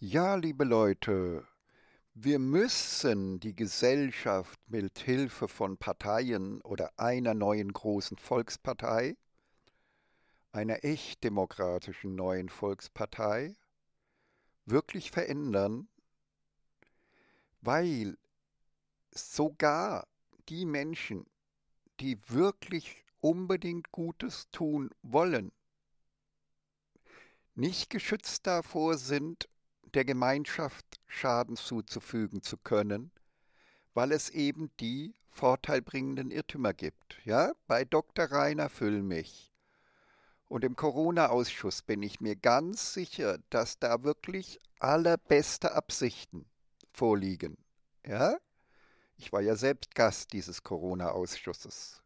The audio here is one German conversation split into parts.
Ja, liebe Leute, wir müssen die Gesellschaft mit Hilfe von Parteien oder einer neuen großen Volkspartei, einer echt demokratischen neuen Volkspartei, wirklich verändern, weil sogar die Menschen, die wirklich unbedingt Gutes tun wollen, nicht geschützt davor sind, der Gemeinschaft Schaden zuzufügen zu können, weil es eben die vorteilbringenden Irrtümer gibt. Ja, bei Dr. Rainer Füllmich und im Corona-Ausschuss bin ich mir ganz sicher, dass da wirklich allerbeste Absichten vorliegen. Ja? Ich war ja selbst Gast dieses Corona-Ausschusses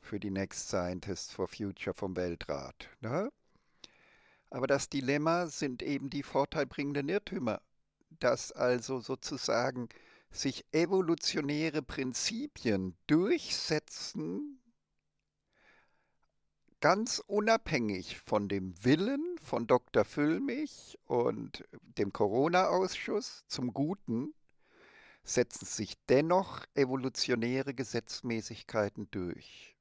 für die Next Scientists for Future vom Weltrat. Ne? Aber das Dilemma sind eben die vorteilbringenden Irrtümer, dass also sozusagen sich evolutionäre Prinzipien durchsetzen, ganz unabhängig von dem Willen von Dr. Füllmich und dem Corona-Ausschuss zum Guten, setzen sich dennoch evolutionäre Gesetzmäßigkeiten durch.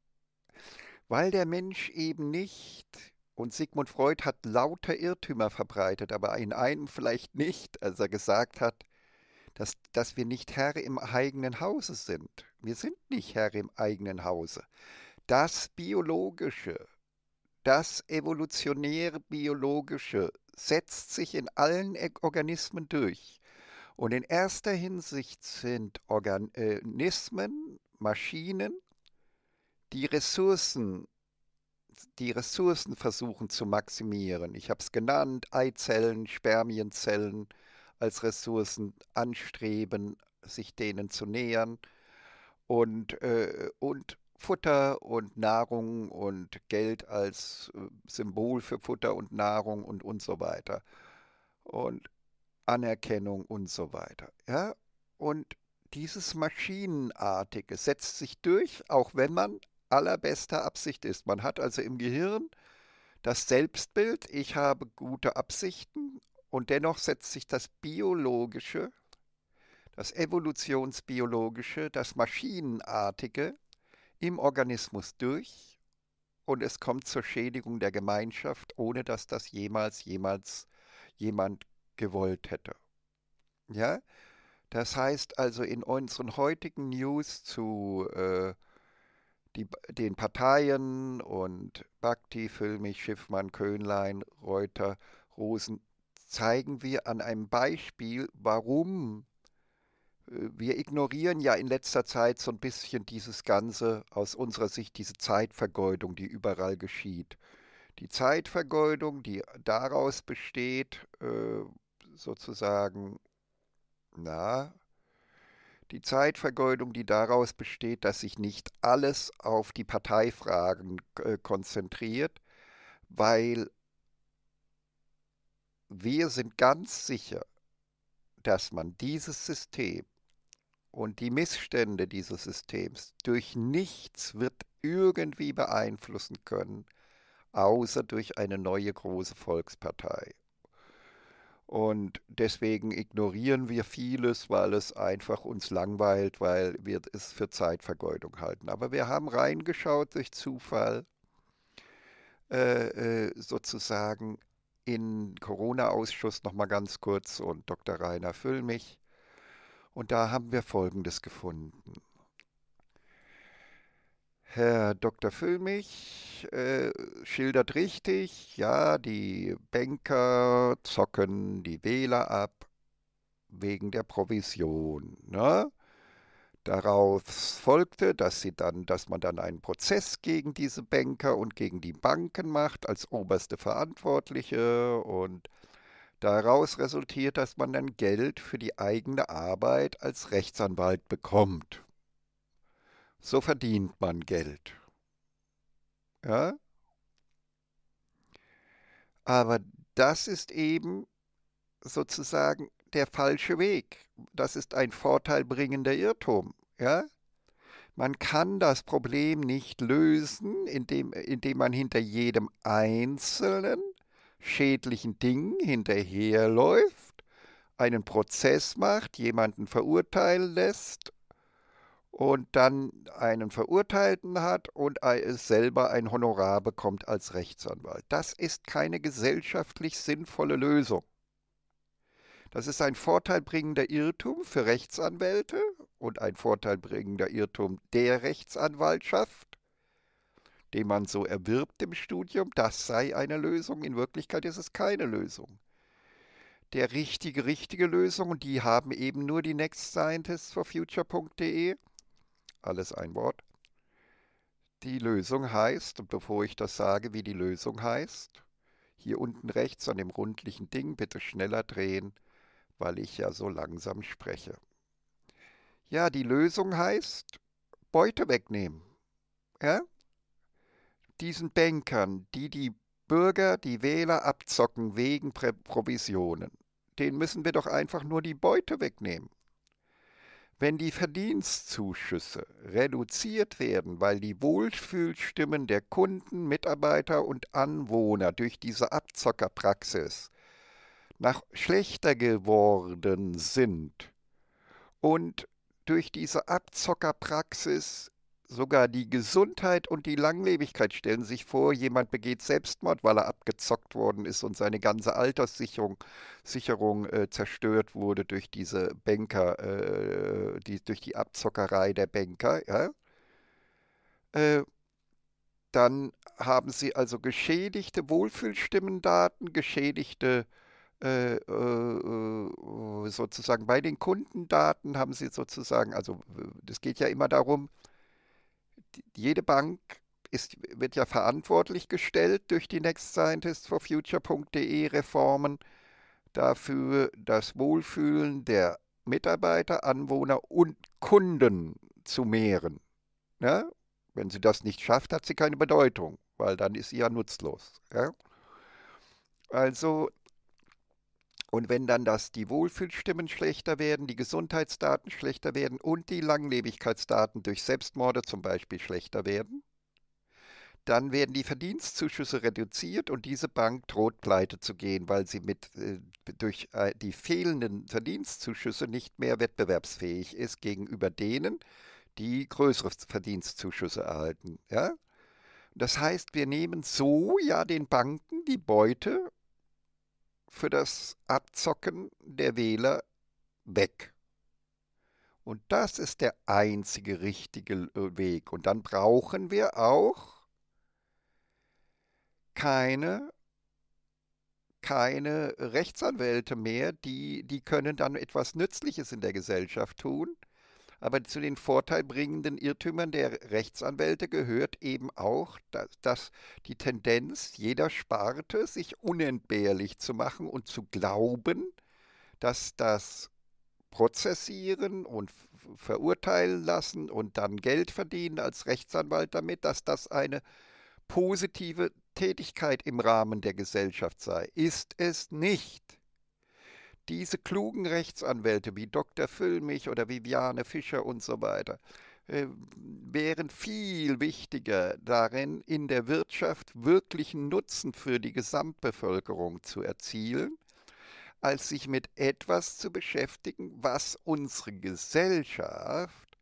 Weil der Mensch eben nicht und Sigmund Freud hat lauter Irrtümer verbreitet, aber in einem vielleicht nicht, als er gesagt hat, dass, dass wir nicht Herr im eigenen Hause sind. Wir sind nicht Herr im eigenen Hause. Das Biologische, das evolutionäre Biologische setzt sich in allen Organismen durch. Und in erster Hinsicht sind Organismen, äh, Maschinen, die Ressourcen die Ressourcen versuchen zu maximieren. Ich habe es genannt, Eizellen, Spermienzellen als Ressourcen anstreben, sich denen zu nähern und, äh, und Futter und Nahrung und Geld als äh, Symbol für Futter und Nahrung und, und so weiter. Und Anerkennung und so weiter. Ja? Und dieses Maschinenartige setzt sich durch, auch wenn man allerbester Absicht ist. Man hat also im Gehirn das Selbstbild, ich habe gute Absichten und dennoch setzt sich das biologische, das evolutionsbiologische, das maschinenartige im Organismus durch und es kommt zur Schädigung der Gemeinschaft, ohne dass das jemals, jemals jemand gewollt hätte. Ja, das heißt also in unseren heutigen News zu äh, die, den Parteien und Bhakti, Füllmich, Schiffmann, Köhnlein, Reuter, Rosen zeigen wir an einem Beispiel, warum äh, wir ignorieren ja in letzter Zeit so ein bisschen dieses Ganze, aus unserer Sicht, diese Zeitvergeudung, die überall geschieht. Die Zeitvergeudung, die daraus besteht, äh, sozusagen, na, die Zeitvergeudung, die daraus besteht, dass sich nicht alles auf die Parteifragen äh, konzentriert, weil wir sind ganz sicher, dass man dieses System und die Missstände dieses Systems durch nichts wird irgendwie beeinflussen können, außer durch eine neue große Volkspartei. Und deswegen ignorieren wir vieles, weil es einfach uns langweilt, weil wir es für Zeitvergeudung halten. Aber wir haben reingeschaut durch Zufall äh, äh sozusagen in Corona-Ausschuss nochmal ganz kurz und Dr. Rainer Füllmich. Und da haben wir Folgendes gefunden. Herr Dr. Füllmich äh, schildert richtig, ja, die Banker zocken die Wähler ab wegen der Provision. Ne? Darauf folgte, dass, sie dann, dass man dann einen Prozess gegen diese Banker und gegen die Banken macht als oberste Verantwortliche und daraus resultiert, dass man dann Geld für die eigene Arbeit als Rechtsanwalt bekommt so verdient man Geld. Ja? Aber das ist eben sozusagen der falsche Weg. Das ist ein vorteilbringender Irrtum. Ja? Man kann das Problem nicht lösen, indem, indem man hinter jedem einzelnen schädlichen Ding hinterherläuft, einen Prozess macht, jemanden verurteilen lässt und dann einen Verurteilten hat und selber ein Honorar bekommt als Rechtsanwalt. Das ist keine gesellschaftlich sinnvolle Lösung. Das ist ein vorteilbringender Irrtum für Rechtsanwälte und ein vorteilbringender Irrtum der Rechtsanwaltschaft, den man so erwirbt im Studium. Das sei eine Lösung. In Wirklichkeit ist es keine Lösung der richtige, richtige Lösung. Und die haben eben nur die Next Scientists for Future.de alles ein Wort. Die Lösung heißt, und bevor ich das sage, wie die Lösung heißt, hier unten rechts an dem rundlichen Ding bitte schneller drehen, weil ich ja so langsam spreche. Ja, die Lösung heißt Beute wegnehmen. Ja? Diesen Bankern, die die Bürger, die Wähler abzocken wegen Provisionen, denen müssen wir doch einfach nur die Beute wegnehmen. Wenn die Verdienstzuschüsse reduziert werden, weil die Wohlfühlstimmen der Kunden, Mitarbeiter und Anwohner durch diese Abzockerpraxis nach schlechter geworden sind und durch diese Abzockerpraxis sogar die Gesundheit und die Langlebigkeit. Stellen sich vor, jemand begeht Selbstmord, weil er abgezockt worden ist und seine ganze Alterssicherung Sicherung, äh, zerstört wurde durch diese Banker, äh, die, durch die Abzockerei der Banker. Ja? Äh, dann haben Sie also geschädigte Wohlfühlstimmendaten, geschädigte äh, äh, äh, sozusagen bei den Kundendaten haben sie sozusagen, also es geht ja immer darum, jede Bank ist, wird ja verantwortlich gestellt durch die Next Scientist for Future.de Reformen dafür, das Wohlfühlen der Mitarbeiter, Anwohner und Kunden zu mehren. Ja? Wenn sie das nicht schafft, hat sie keine Bedeutung, weil dann ist sie ja nutzlos. Ja? Also und wenn dann das, die Wohlfühlstimmen schlechter werden, die Gesundheitsdaten schlechter werden und die Langlebigkeitsdaten durch Selbstmorde zum Beispiel schlechter werden, dann werden die Verdienstzuschüsse reduziert und diese Bank droht pleite zu gehen, weil sie mit, äh, durch äh, die fehlenden Verdienstzuschüsse nicht mehr wettbewerbsfähig ist gegenüber denen, die größere Verdienstzuschüsse erhalten. Ja? Das heißt, wir nehmen so ja den Banken die Beute für das Abzocken der Wähler weg. Und das ist der einzige richtige äh, Weg. Und dann brauchen wir auch keine, keine Rechtsanwälte mehr, die, die können dann etwas Nützliches in der Gesellschaft tun, aber zu den vorteilbringenden Irrtümern der Rechtsanwälte gehört eben auch, dass, dass die Tendenz jeder Sparte, sich unentbehrlich zu machen und zu glauben, dass das prozessieren und verurteilen lassen und dann Geld verdienen als Rechtsanwalt damit, dass das eine positive Tätigkeit im Rahmen der Gesellschaft sei. Ist es nicht. Diese klugen Rechtsanwälte wie Dr. Füllmich oder Viviane Fischer und so weiter äh, wären viel wichtiger darin, in der Wirtschaft wirklichen Nutzen für die Gesamtbevölkerung zu erzielen, als sich mit etwas zu beschäftigen, was unsere Gesellschaft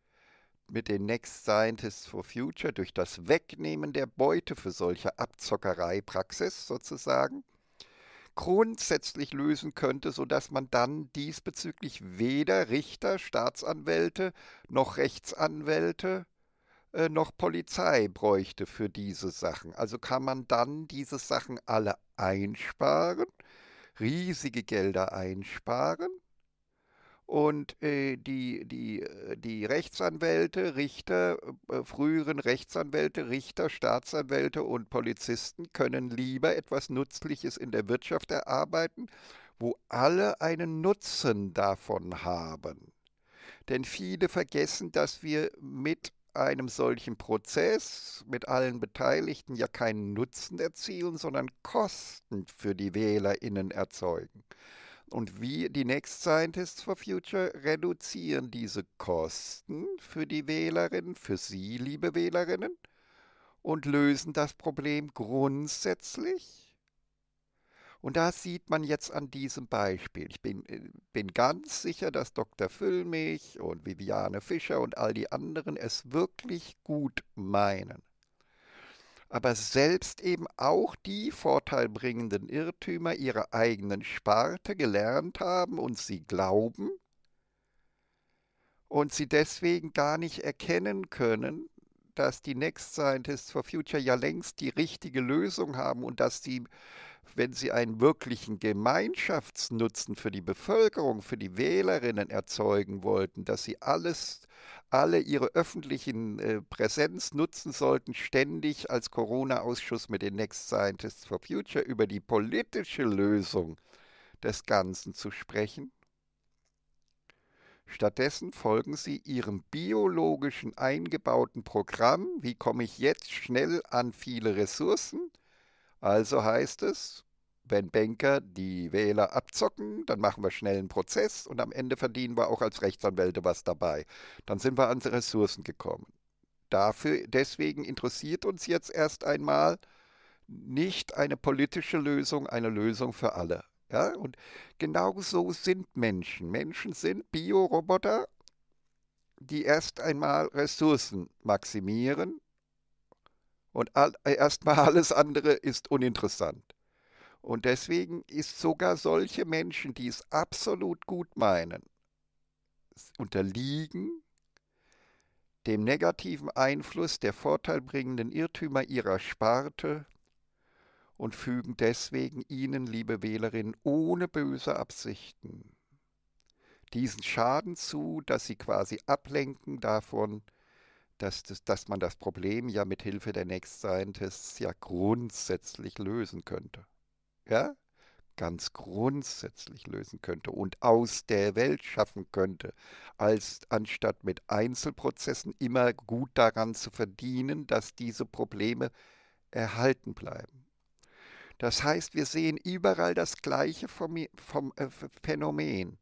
mit den Next Scientists for Future durch das Wegnehmen der Beute für solche Abzockereipraxis sozusagen grundsätzlich lösen könnte, sodass man dann diesbezüglich weder Richter, Staatsanwälte noch Rechtsanwälte äh, noch Polizei bräuchte für diese Sachen. Also kann man dann diese Sachen alle einsparen, riesige Gelder einsparen und äh, die, die, äh, die Rechtsanwälte, Richter, äh, äh, früheren Rechtsanwälte, Richter, Staatsanwälte und Polizisten können lieber etwas Nützliches in der Wirtschaft erarbeiten, wo alle einen Nutzen davon haben. Denn viele vergessen, dass wir mit einem solchen Prozess mit allen Beteiligten ja keinen Nutzen erzielen, sondern Kosten für die Wählerinnen erzeugen. Und wir, die Next Scientists for Future, reduzieren diese Kosten für die Wählerinnen, für Sie, liebe Wählerinnen, und lösen das Problem grundsätzlich. Und das sieht man jetzt an diesem Beispiel. Ich bin, äh, bin ganz sicher, dass Dr. Füllmich und Viviane Fischer und all die anderen es wirklich gut meinen aber selbst eben auch die vorteilbringenden Irrtümer ihrer eigenen Sparte gelernt haben und sie glauben und sie deswegen gar nicht erkennen können, dass die Next Scientists for Future ja längst die richtige Lösung haben und dass sie, wenn sie einen wirklichen Gemeinschaftsnutzen für die Bevölkerung, für die Wählerinnen erzeugen wollten, dass sie alles, alle ihre öffentlichen äh, Präsenz nutzen sollten, ständig als Corona-Ausschuss mit den Next Scientists for Future über die politische Lösung des Ganzen zu sprechen, Stattdessen folgen sie ihrem biologischen eingebauten Programm, wie komme ich jetzt schnell an viele Ressourcen. Also heißt es, wenn Banker die Wähler abzocken, dann machen wir schnell einen Prozess und am Ende verdienen wir auch als Rechtsanwälte was dabei. Dann sind wir an Ressourcen gekommen. Dafür, deswegen interessiert uns jetzt erst einmal nicht eine politische Lösung, eine Lösung für alle. Ja? Und genau so sind Menschen. Menschen sind Bioroboter, die erst einmal Ressourcen maximieren und all, äh, erstmal alles andere ist uninteressant. Und deswegen ist sogar solche Menschen, die es absolut gut meinen, unterliegen dem negativen Einfluss der vorteilbringenden Irrtümer ihrer Sparte und fügen deswegen Ihnen, liebe Wählerin, ohne böse Absichten diesen Schaden zu, dass Sie quasi ablenken davon, dass, das, dass man das Problem ja mit Hilfe der Next Scientists ja grundsätzlich lösen könnte. Ja? Ganz grundsätzlich lösen könnte und aus der Welt schaffen könnte, als anstatt mit Einzelprozessen immer gut daran zu verdienen, dass diese Probleme erhalten bleiben. Das heißt, wir sehen überall das gleiche vom, vom äh, Phänomen.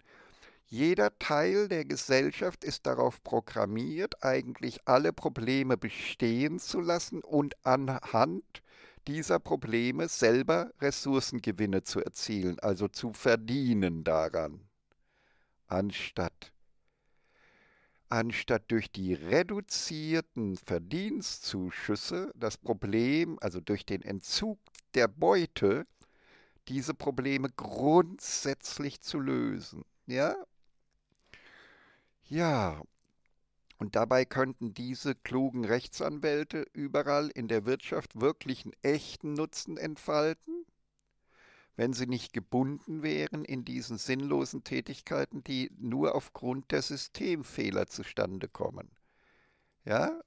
Jeder Teil der Gesellschaft ist darauf programmiert, eigentlich alle Probleme bestehen zu lassen und anhand dieser Probleme selber Ressourcengewinne zu erzielen, also zu verdienen daran, anstatt anstatt durch die reduzierten Verdienstzuschüsse das Problem, also durch den Entzug der Beute, diese Probleme grundsätzlich zu lösen. Ja? Ja. Und dabei könnten diese klugen Rechtsanwälte überall in der Wirtschaft wirklichen echten Nutzen entfalten wenn sie nicht gebunden wären in diesen sinnlosen Tätigkeiten, die nur aufgrund der Systemfehler zustande kommen. Ja?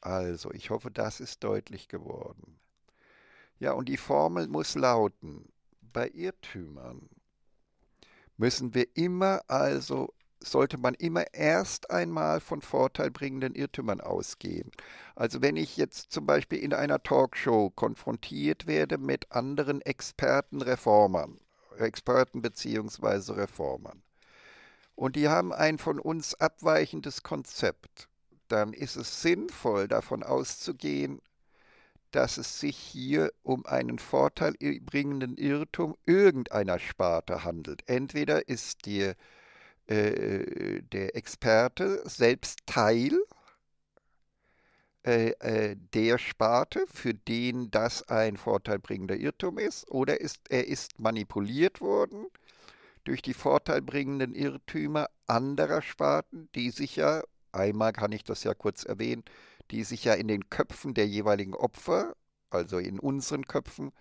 Also, ich hoffe, das ist deutlich geworden. Ja, und die Formel muss lauten, bei Irrtümern müssen wir immer also sollte man immer erst einmal von vorteilbringenden Irrtümern ausgehen. Also wenn ich jetzt zum Beispiel in einer Talkshow konfrontiert werde mit anderen Expertenreformern, Experten bzw. Reformern, und die haben ein von uns abweichendes Konzept, dann ist es sinnvoll davon auszugehen, dass es sich hier um einen vorteilbringenden Irrtum irgendeiner Sparte handelt. Entweder ist dir äh, äh, der Experte selbst Teil äh, der Sparte, für den das ein vorteilbringender Irrtum ist, oder ist, er ist manipuliert worden durch die vorteilbringenden Irrtümer anderer Sparten, die sich ja, einmal kann ich das ja kurz erwähnen, die sich ja in den Köpfen der jeweiligen Opfer, also in unseren Köpfen,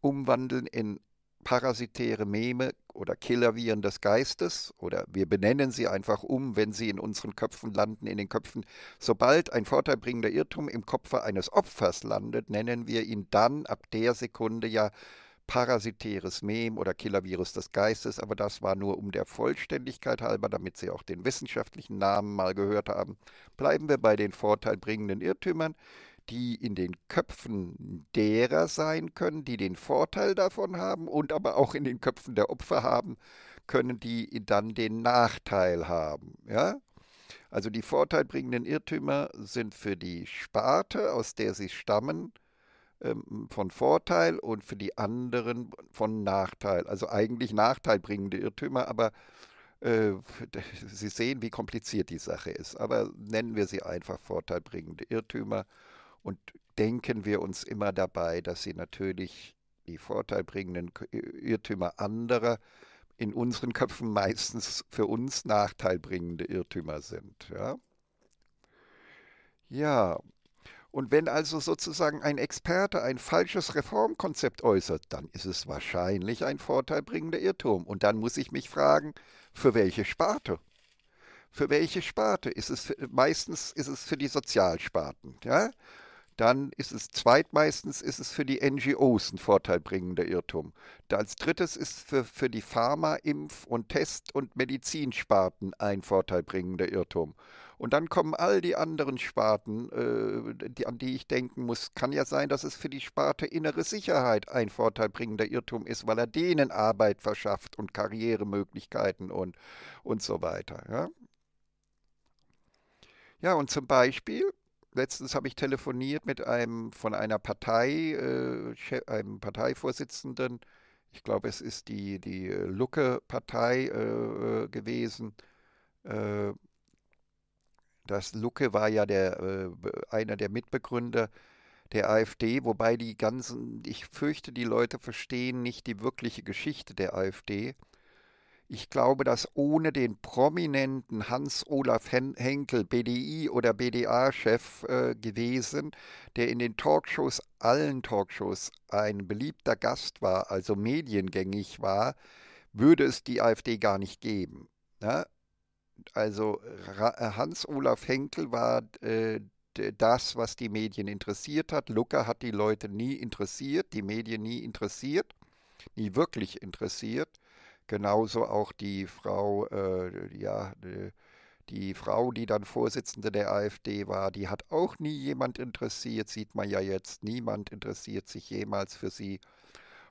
umwandeln in parasitäre Meme oder Killerviren des Geistes oder wir benennen sie einfach um, wenn sie in unseren Köpfen landen, in den Köpfen. Sobald ein vorteilbringender Irrtum im Kopfe eines Opfers landet, nennen wir ihn dann ab der Sekunde ja parasitäres Mem oder Killervirus des Geistes, aber das war nur um der Vollständigkeit halber, damit Sie auch den wissenschaftlichen Namen mal gehört haben. Bleiben wir bei den vorteilbringenden Irrtümern die in den Köpfen derer sein können, die den Vorteil davon haben und aber auch in den Köpfen der Opfer haben können, die dann den Nachteil haben. Ja? Also die vorteilbringenden Irrtümer sind für die Sparte, aus der sie stammen, ähm, von Vorteil und für die anderen von Nachteil. Also eigentlich nachteilbringende Irrtümer, aber äh, Sie sehen, wie kompliziert die Sache ist. Aber nennen wir sie einfach vorteilbringende Irrtümer. Und denken wir uns immer dabei, dass sie natürlich die vorteilbringenden Irrtümer anderer in unseren Köpfen meistens für uns nachteilbringende Irrtümer sind. Ja? ja, und wenn also sozusagen ein Experte ein falsches Reformkonzept äußert, dann ist es wahrscheinlich ein vorteilbringender Irrtum. Und dann muss ich mich fragen, für welche Sparte? Für welche Sparte? Ist es für, meistens ist es für die Sozialsparten. Ja? Dann ist es zweitmeistens ist es für die NGOs ein vorteilbringender Irrtum. Als drittes ist für, für die Pharma, Impf- und Test- und Medizinsparten ein vorteilbringender Irrtum. Und dann kommen all die anderen Sparten, äh, die, an die ich denken muss. Kann ja sein, dass es für die Sparte innere Sicherheit ein vorteilbringender Irrtum ist, weil er denen Arbeit verschafft und Karrieremöglichkeiten und, und so weiter. Ja? ja, und zum Beispiel letztens habe ich telefoniert mit einem von einer Partei, äh, einem Parteivorsitzenden. Ich glaube, es ist die, die äh, Lucke-Partei äh, äh, gewesen. Äh, das Lucke war ja der, äh, einer der Mitbegründer der AfD, wobei die ganzen, ich fürchte, die Leute verstehen nicht die wirkliche Geschichte der AfD. Ich glaube, dass ohne den prominenten Hans-Olaf Henkel, BDI oder BDA-Chef äh, gewesen, der in den Talkshows, allen Talkshows, ein beliebter Gast war, also mediengängig war, würde es die AfD gar nicht geben. Ne? Also äh, Hans-Olaf Henkel war äh, das, was die Medien interessiert hat. Lucke hat die Leute nie interessiert, die Medien nie interessiert, nie wirklich interessiert. Genauso auch die Frau, äh, ja, äh, die Frau, die dann Vorsitzende der AfD war, die hat auch nie jemand interessiert, sieht man ja jetzt. Niemand interessiert sich jemals für sie.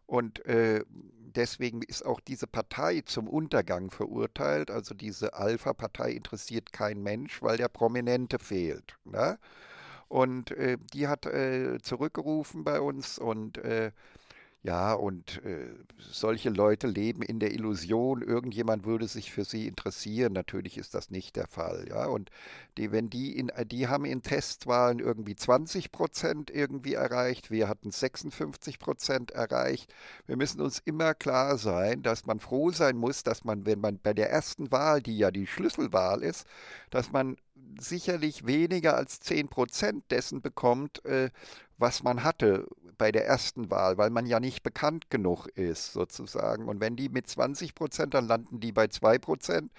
Und äh, deswegen ist auch diese Partei zum Untergang verurteilt. Also diese Alpha-Partei interessiert kein Mensch, weil der Prominente fehlt. Ne? Und äh, die hat äh, zurückgerufen bei uns und äh, ja, und äh, solche Leute leben in der Illusion, irgendjemand würde sich für sie interessieren. Natürlich ist das nicht der Fall. Ja, und die, wenn die in, äh, die haben in Testwahlen irgendwie 20 Prozent irgendwie erreicht, wir hatten 56 Prozent erreicht. Wir müssen uns immer klar sein, dass man froh sein muss, dass man, wenn man bei der ersten Wahl, die ja die Schlüsselwahl ist, dass man sicherlich weniger als 10 Prozent dessen bekommt, äh, was man hatte bei der ersten Wahl, weil man ja nicht bekannt genug ist, sozusagen. Und wenn die mit 20 Prozent, dann landen die bei 2 Prozent.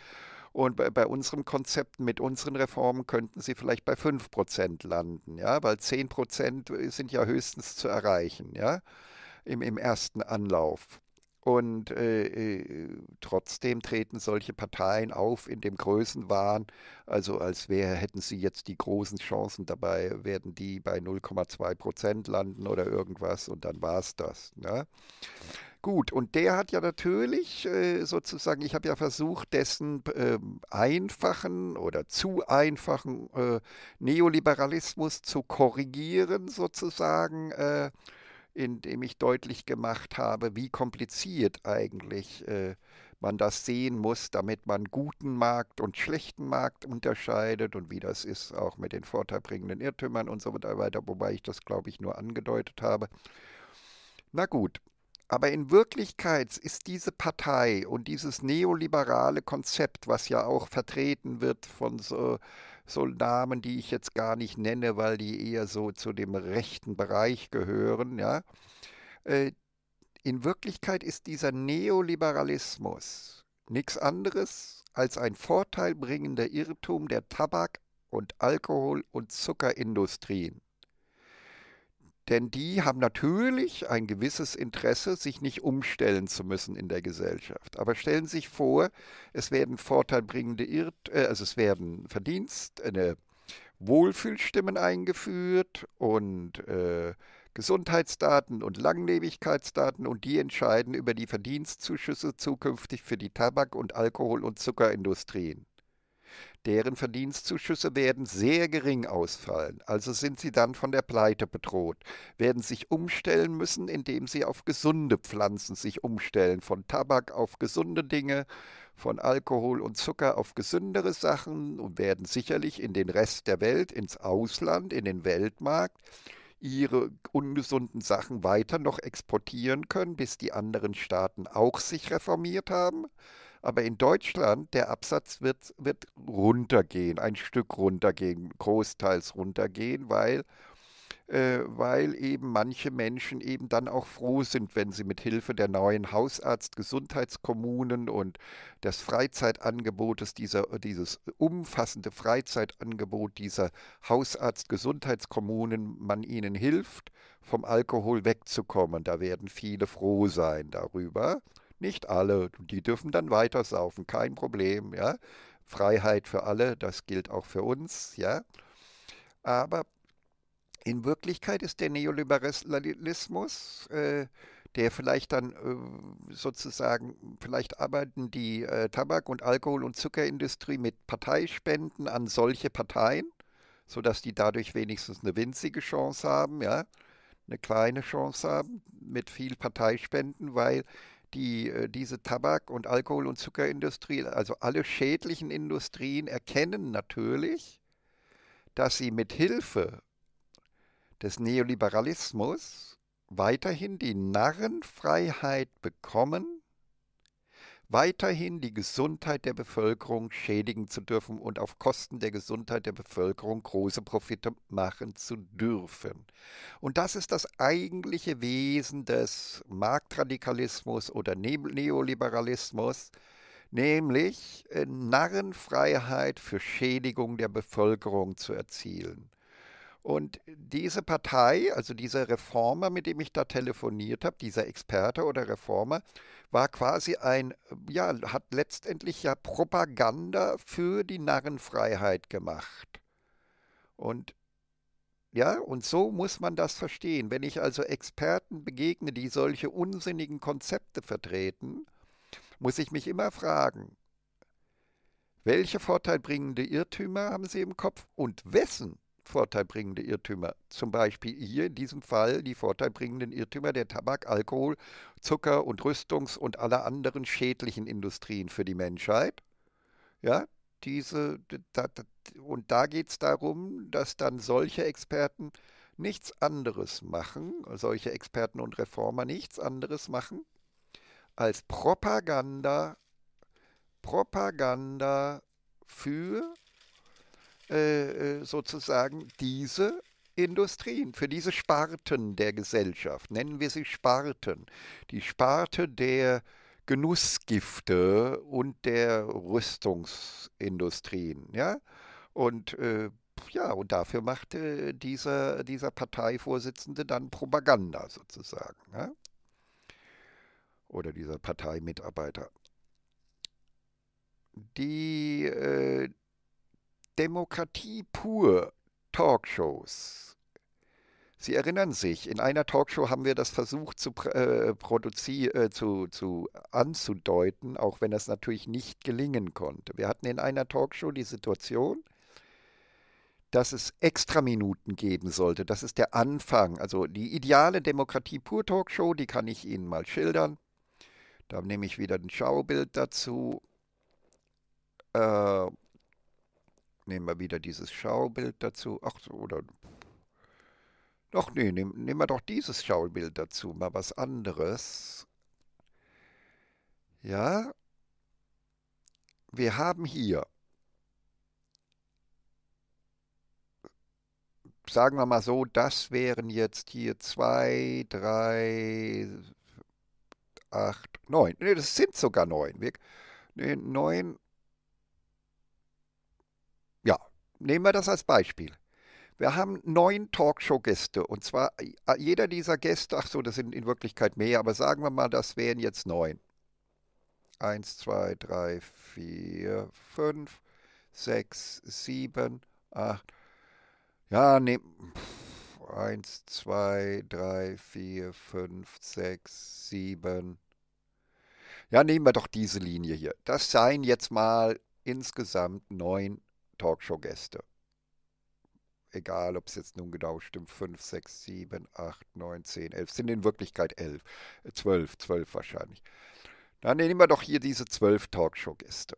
Und bei, bei unserem Konzept mit unseren Reformen könnten sie vielleicht bei 5 Prozent landen, ja, weil 10 Prozent sind ja höchstens zu erreichen, ja, im, im ersten Anlauf. Und äh, äh, trotzdem treten solche Parteien auf in dem Größenwahn, also als wäre, hätten sie jetzt die großen Chancen, dabei werden die bei 0,2 Prozent landen oder irgendwas und dann war es das. Ne? Gut, und der hat ja natürlich äh, sozusagen, ich habe ja versucht, dessen äh, einfachen oder zu einfachen äh, Neoliberalismus zu korrigieren sozusagen. Äh, indem ich deutlich gemacht habe, wie kompliziert eigentlich äh, man das sehen muss, damit man guten Markt und schlechten Markt unterscheidet und wie das ist auch mit den vorteilbringenden Irrtümern und so weiter, wobei ich das, glaube ich, nur angedeutet habe. Na gut, aber in Wirklichkeit ist diese Partei und dieses neoliberale Konzept, was ja auch vertreten wird von so so Namen, die ich jetzt gar nicht nenne, weil die eher so zu dem rechten Bereich gehören, ja. Äh, in Wirklichkeit ist dieser Neoliberalismus nichts anderes als ein vorteilbringender Irrtum der Tabak- und Alkohol- und Zuckerindustrien. Denn die haben natürlich ein gewisses Interesse, sich nicht umstellen zu müssen in der Gesellschaft. Aber stellen Sie sich vor, es werden vorteilbringende Irrt äh, also es werden Verdienst, eine äh, Wohlfühlstimmen eingeführt und äh, Gesundheitsdaten und Langlebigkeitsdaten und die entscheiden über die Verdienstzuschüsse zukünftig für die Tabak- und Alkohol- und Zuckerindustrien. Deren Verdienstzuschüsse werden sehr gering ausfallen, also sind sie dann von der Pleite bedroht, werden sich umstellen müssen, indem sie auf gesunde Pflanzen sich umstellen, von Tabak auf gesunde Dinge, von Alkohol und Zucker auf gesündere Sachen und werden sicherlich in den Rest der Welt, ins Ausland, in den Weltmarkt, ihre ungesunden Sachen weiter noch exportieren können, bis die anderen Staaten auch sich reformiert haben. Aber in Deutschland, der Absatz wird, wird runtergehen, ein Stück runtergehen, großteils runtergehen, weil äh, weil eben manche Menschen eben dann auch froh sind, wenn sie mit Hilfe der neuen Hausarzt, Gesundheitskommunen und des Freizeitangebotes, dieser, dieses umfassende Freizeitangebot dieser Hausarzt, Gesundheitskommunen, man ihnen hilft, vom Alkohol wegzukommen. Da werden viele froh sein darüber. Nicht alle, die dürfen dann weitersaufen, kein Problem, ja. Freiheit für alle, das gilt auch für uns, ja. Aber in Wirklichkeit ist der Neoliberalismus, äh, der vielleicht dann äh, sozusagen, vielleicht arbeiten die äh, Tabak- und Alkohol- und Zuckerindustrie mit Parteispenden an solche Parteien, sodass die dadurch wenigstens eine winzige Chance haben, ja, eine kleine Chance haben mit viel Parteispenden, weil die, äh, diese Tabak- und Alkohol- und Zuckerindustrie, also alle schädlichen Industrien, erkennen natürlich, dass sie mit Hilfe des Neoliberalismus weiterhin die Narrenfreiheit bekommen, weiterhin die Gesundheit der Bevölkerung schädigen zu dürfen und auf Kosten der Gesundheit der Bevölkerung große Profite machen zu dürfen. Und das ist das eigentliche Wesen des Marktradikalismus oder Neoliberalismus, nämlich äh, Narrenfreiheit für Schädigung der Bevölkerung zu erzielen. Und diese Partei, also dieser Reformer, mit dem ich da telefoniert habe, dieser Experte oder Reformer, war quasi ein, ja, hat letztendlich ja Propaganda für die Narrenfreiheit gemacht. Und ja, und so muss man das verstehen. Wenn ich also Experten begegne, die solche unsinnigen Konzepte vertreten, muss ich mich immer fragen, welche vorteilbringende Irrtümer haben sie im Kopf und wessen vorteilbringende Irrtümer. Zum Beispiel hier in diesem Fall die vorteilbringenden Irrtümer der Tabak, Alkohol, Zucker und Rüstungs- und aller anderen schädlichen Industrien für die Menschheit. Ja, diese, und da geht es darum, dass dann solche Experten nichts anderes machen, solche Experten und Reformer nichts anderes machen, als Propaganda, Propaganda für äh, äh, sozusagen diese Industrien, für diese Sparten der Gesellschaft, nennen wir sie Sparten, die Sparte der Genussgifte und der Rüstungsindustrien, ja, und äh, ja, und dafür machte dieser, dieser Parteivorsitzende dann Propaganda sozusagen. Ja? Oder dieser Parteimitarbeiter. Die, äh, Demokratie pur Talkshows. Sie erinnern sich, in einer Talkshow haben wir das versucht zu äh, produzieren, äh, zu, zu anzudeuten, auch wenn das natürlich nicht gelingen konnte. Wir hatten in einer Talkshow die Situation, dass es Extra-Minuten geben sollte. Das ist der Anfang. Also die ideale Demokratie pur Talkshow, die kann ich Ihnen mal schildern. Da nehme ich wieder ein Schaubild dazu. Äh, Nehmen wir wieder dieses Schaubild dazu. Ach so, oder. Doch, nee, nehm, nehmen wir doch dieses Schaubild dazu. Mal was anderes. Ja. Wir haben hier. Sagen wir mal so, das wären jetzt hier zwei, drei, acht, neun. Ne, das sind sogar neun. Wir, nee, neun Nehmen wir das als Beispiel. Wir haben neun Talkshow-Gäste und zwar äh, jeder dieser Gäste, ach so, das sind in Wirklichkeit mehr, aber sagen wir mal, das wären jetzt neun. Eins, zwei, drei, vier, fünf, sechs, sieben, acht. Ja, ne, eins, zwei, drei, vier, fünf, sechs, sieben. Ja, nehmen wir doch diese Linie hier. Das seien jetzt mal insgesamt neun Talkshow-Gäste. Egal, ob es jetzt nun genau stimmt, 5, 6, 7, 8, 9, 10, 11, sind in Wirklichkeit 11, 12, 12 wahrscheinlich. Dann nehmen wir doch hier diese 12 Talkshow-Gäste.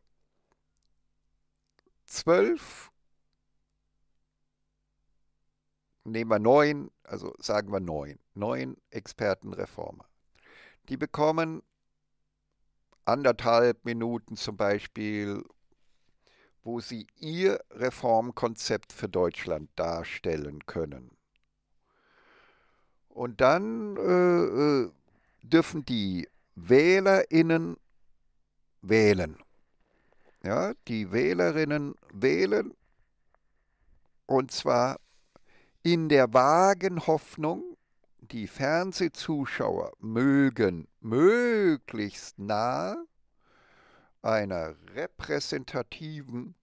12 nehmen wir 9, also sagen wir 9, 9 Expertenreformer. Die bekommen anderthalb Minuten zum Beispiel wo sie ihr Reformkonzept für Deutschland darstellen können. Und dann äh, äh, dürfen die Wählerinnen wählen. Ja, die Wählerinnen wählen und zwar in der vagen Hoffnung, die Fernsehzuschauer mögen möglichst nah einer repräsentativen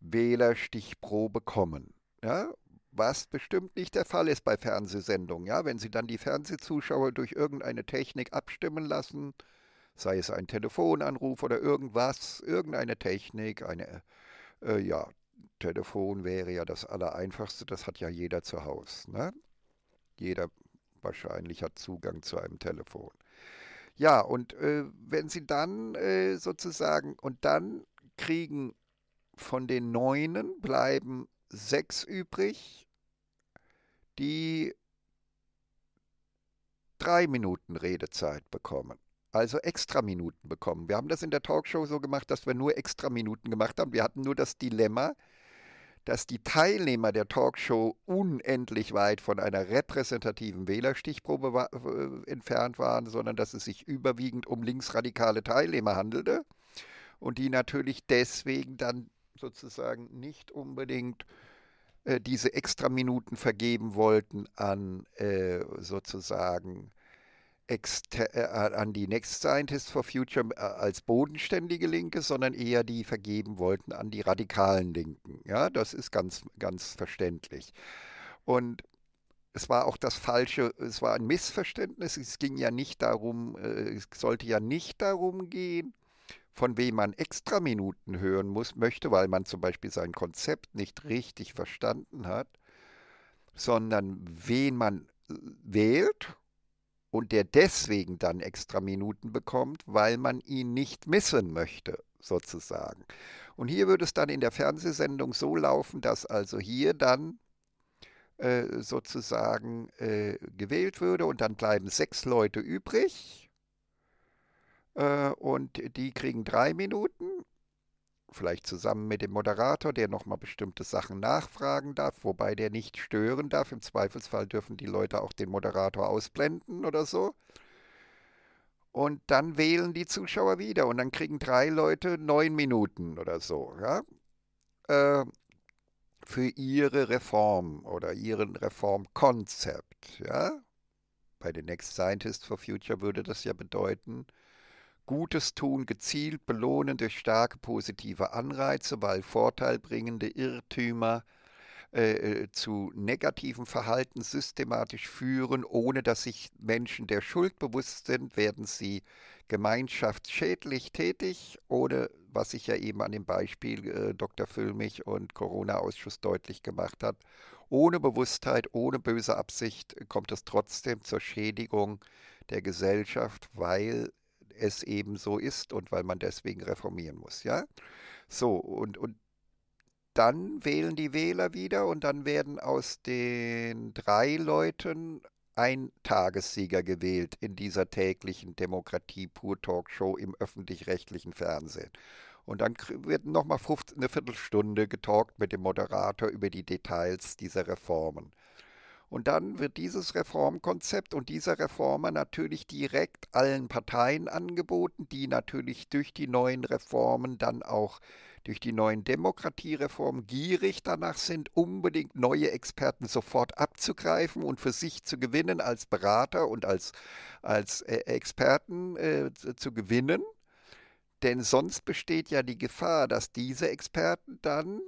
Wählerstichprobe kommen. Ja? Was bestimmt nicht der Fall ist bei Fernsehsendungen. Ja? Wenn Sie dann die Fernsehzuschauer durch irgendeine Technik abstimmen lassen, sei es ein Telefonanruf oder irgendwas, irgendeine Technik, eine, äh, ja, Telefon wäre ja das Allereinfachste, das hat ja jeder zu Hause. Ne? Jeder wahrscheinlich hat Zugang zu einem Telefon. Ja, und äh, wenn sie dann äh, sozusagen, und dann kriegen von den Neunen bleiben sechs übrig, die drei Minuten Redezeit bekommen. Also extra Minuten bekommen. Wir haben das in der Talkshow so gemacht, dass wir nur extra Minuten gemacht haben. Wir hatten nur das Dilemma, dass die Teilnehmer der Talkshow unendlich weit von einer repräsentativen Wählerstichprobe wa äh, entfernt waren, sondern dass es sich überwiegend um linksradikale Teilnehmer handelte und die natürlich deswegen dann sozusagen nicht unbedingt äh, diese extra Minuten vergeben wollten an äh, sozusagen äh, an die Next Scientists for Future äh, als bodenständige Linke, sondern eher die vergeben wollten an die radikalen Linken. Ja, das ist ganz, ganz verständlich. Und es war auch das falsche, es war ein Missverständnis. Es ging ja nicht darum, äh, es sollte ja nicht darum gehen, von wem man extra Minuten hören muss, möchte, weil man zum Beispiel sein Konzept nicht richtig verstanden hat, sondern wen man wählt und der deswegen dann extra Minuten bekommt, weil man ihn nicht missen möchte, sozusagen. Und hier würde es dann in der Fernsehsendung so laufen, dass also hier dann äh, sozusagen äh, gewählt würde und dann bleiben sechs Leute übrig äh, und die kriegen drei Minuten vielleicht zusammen mit dem Moderator, der nochmal bestimmte Sachen nachfragen darf, wobei der nicht stören darf. Im Zweifelsfall dürfen die Leute auch den Moderator ausblenden oder so. Und dann wählen die Zuschauer wieder und dann kriegen drei Leute neun Minuten oder so ja? Äh, für ihre Reform oder ihren Reformkonzept. Ja? Bei den Next Scientists for Future würde das ja bedeuten, Gutes tun gezielt belohnen durch starke positive Anreize, weil vorteilbringende Irrtümer äh, äh zu negativen Verhalten systematisch führen, ohne dass sich Menschen der Schuld bewusst sind, werden sie gemeinschaftsschädlich tätig, ohne was sich ja eben an dem Beispiel äh, Dr. Füllmich und Corona-Ausschuss deutlich gemacht hat. Ohne Bewusstheit, ohne böse Absicht kommt es trotzdem zur Schädigung der Gesellschaft, weil es eben so ist und weil man deswegen reformieren muss, ja? So, und, und dann wählen die Wähler wieder und dann werden aus den drei Leuten ein Tagessieger gewählt in dieser täglichen Demokratie-Pur-Talkshow im öffentlich-rechtlichen Fernsehen. Und dann wird nochmal eine Viertelstunde getalkt mit dem Moderator über die Details dieser Reformen. Und dann wird dieses Reformkonzept und dieser Reformer natürlich direkt allen Parteien angeboten, die natürlich durch die neuen Reformen dann auch durch die neuen Demokratiereformen gierig danach sind, unbedingt neue Experten sofort abzugreifen und für sich zu gewinnen, als Berater und als, als äh, Experten äh, zu gewinnen. Denn sonst besteht ja die Gefahr, dass diese Experten dann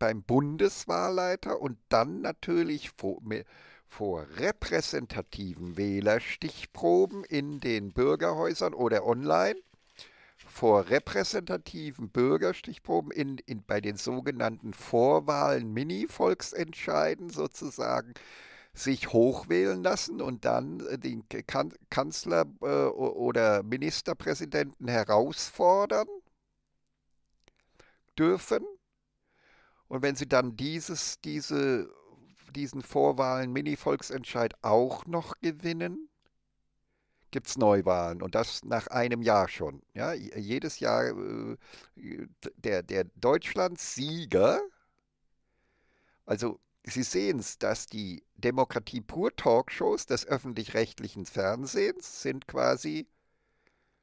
beim Bundeswahlleiter und dann natürlich vor, vor repräsentativen Wählerstichproben in den Bürgerhäusern oder online, vor repräsentativen Bürgerstichproben in, in, bei den sogenannten Vorwahlen, Mini-Volksentscheiden sozusagen, sich hochwählen lassen und dann äh, den Kanzler äh, oder Ministerpräsidenten herausfordern dürfen. Und wenn sie dann dieses, diese, diesen Vorwahlen Mini-Volksentscheid auch noch gewinnen, gibt es Neuwahlen und das nach einem Jahr schon. Ja, jedes Jahr äh, der, der Deutschlands Sieger, also Sie sehen es, dass die Demokratie pur Talkshows des öffentlich-rechtlichen Fernsehens sind quasi,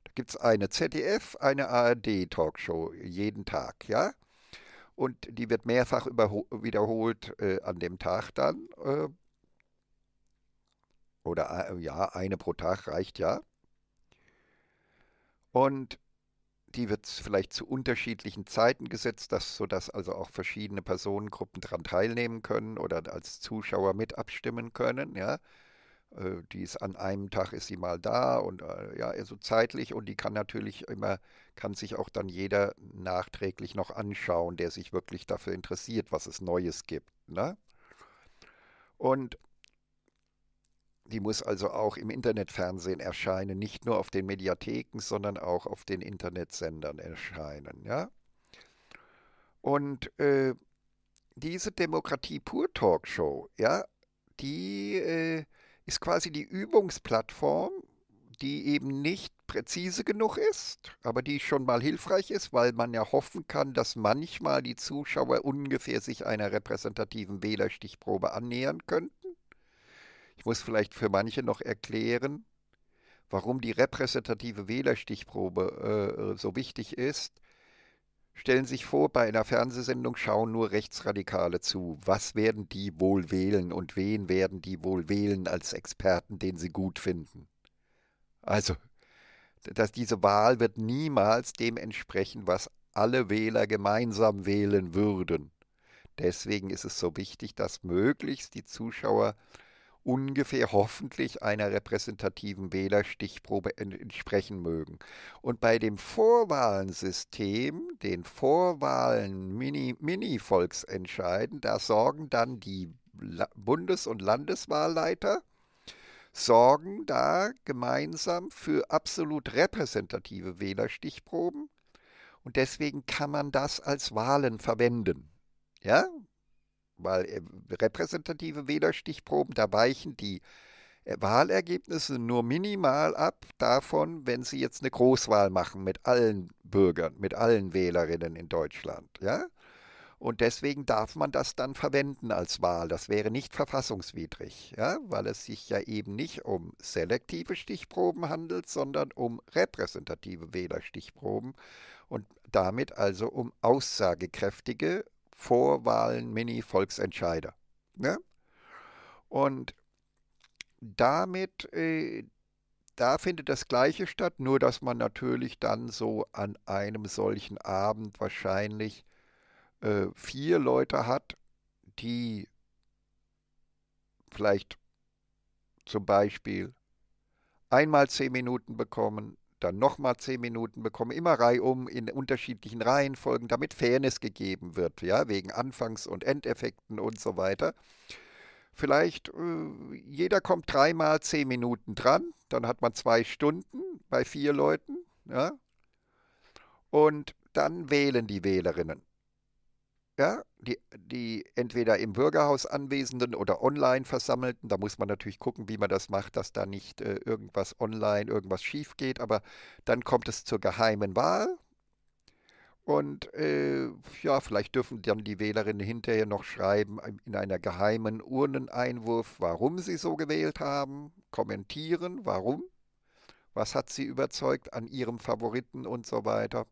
da gibt es eine ZDF, eine ARD Talkshow jeden Tag, ja und die wird mehrfach wiederholt äh, an dem Tag dann. Äh, oder äh, ja, eine pro Tag reicht ja. Und die wird vielleicht zu unterschiedlichen Zeiten gesetzt, dass, sodass also auch verschiedene Personengruppen daran teilnehmen können oder als Zuschauer mit abstimmen können. Ja. Äh, die ist an einem Tag ist sie mal da und äh, ja, also zeitlich und die kann natürlich immer, kann sich auch dann jeder nachträglich noch anschauen, der sich wirklich dafür interessiert, was es Neues gibt. Ne? Und die muss also auch im Internetfernsehen erscheinen, nicht nur auf den Mediatheken, sondern auch auf den Internetsendern erscheinen. Ja? Und äh, diese Demokratie pur Talkshow, ja, die äh, ist quasi die Übungsplattform, die eben nicht präzise genug ist, aber die schon mal hilfreich ist, weil man ja hoffen kann, dass manchmal die Zuschauer ungefähr sich einer repräsentativen Wählerstichprobe annähern könnten. Ich muss vielleicht für manche noch erklären, warum die repräsentative Wählerstichprobe äh, so wichtig ist. Stellen Sie sich vor, bei einer Fernsehsendung schauen nur Rechtsradikale zu. Was werden die wohl wählen und wen werden die wohl wählen als Experten, den sie gut finden? Also, dass diese Wahl wird niemals dem entsprechen, was alle Wähler gemeinsam wählen würden. Deswegen ist es so wichtig, dass möglichst die Zuschauer ungefähr hoffentlich einer repräsentativen Wählerstichprobe entsprechen mögen. Und bei dem Vorwahlensystem, den Vorwahlen Mini-Volksentscheiden, -Mini da sorgen dann die Bundes- und Landeswahlleiter, sorgen da gemeinsam für absolut repräsentative Wählerstichproben. Und deswegen kann man das als Wahlen verwenden. Ja, weil äh, repräsentative Wählerstichproben, da weichen die äh, Wahlergebnisse nur minimal ab davon, wenn sie jetzt eine Großwahl machen mit allen Bürgern, mit allen Wählerinnen in Deutschland. Ja? Und deswegen darf man das dann verwenden als Wahl. Das wäre nicht verfassungswidrig, ja? weil es sich ja eben nicht um selektive Stichproben handelt, sondern um repräsentative Wählerstichproben und damit also um aussagekräftige Vorwahlen, mini volksentscheider Ne? Und damit, äh, da findet das Gleiche statt, nur dass man natürlich dann so an einem solchen Abend wahrscheinlich äh, vier Leute hat, die vielleicht zum Beispiel einmal zehn Minuten bekommen, dann nochmal zehn Minuten bekommen, immer reihum in unterschiedlichen Reihenfolgen, damit Fairness gegeben wird, ja, wegen Anfangs- und Endeffekten und so weiter. Vielleicht äh, jeder kommt dreimal zehn Minuten dran, dann hat man zwei Stunden bei vier Leuten, ja, und dann wählen die Wählerinnen ja, die, die entweder im Bürgerhaus anwesenden oder online versammelten, da muss man natürlich gucken, wie man das macht, dass da nicht äh, irgendwas online, irgendwas schief geht, aber dann kommt es zur geheimen Wahl. Und äh, ja, vielleicht dürfen dann die Wählerinnen hinterher noch schreiben in einer geheimen Urneneinwurf, warum sie so gewählt haben, kommentieren, warum, was hat sie überzeugt an ihrem Favoriten und so weiter.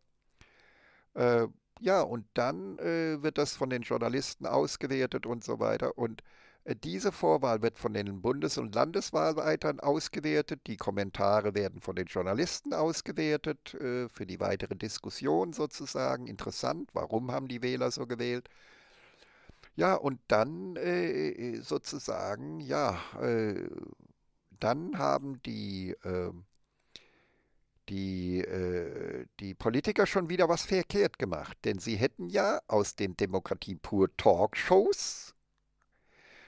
Äh, ja, und dann äh, wird das von den Journalisten ausgewertet und so weiter. Und äh, diese Vorwahl wird von den Bundes- und Landeswahlleitern ausgewertet. Die Kommentare werden von den Journalisten ausgewertet äh, für die weitere Diskussion sozusagen. Interessant, warum haben die Wähler so gewählt? Ja, und dann äh, äh, sozusagen, ja, äh, dann haben die ähm, die, äh, die Politiker schon wieder was verkehrt gemacht. Denn sie hätten ja aus den Demokratie pur Talkshows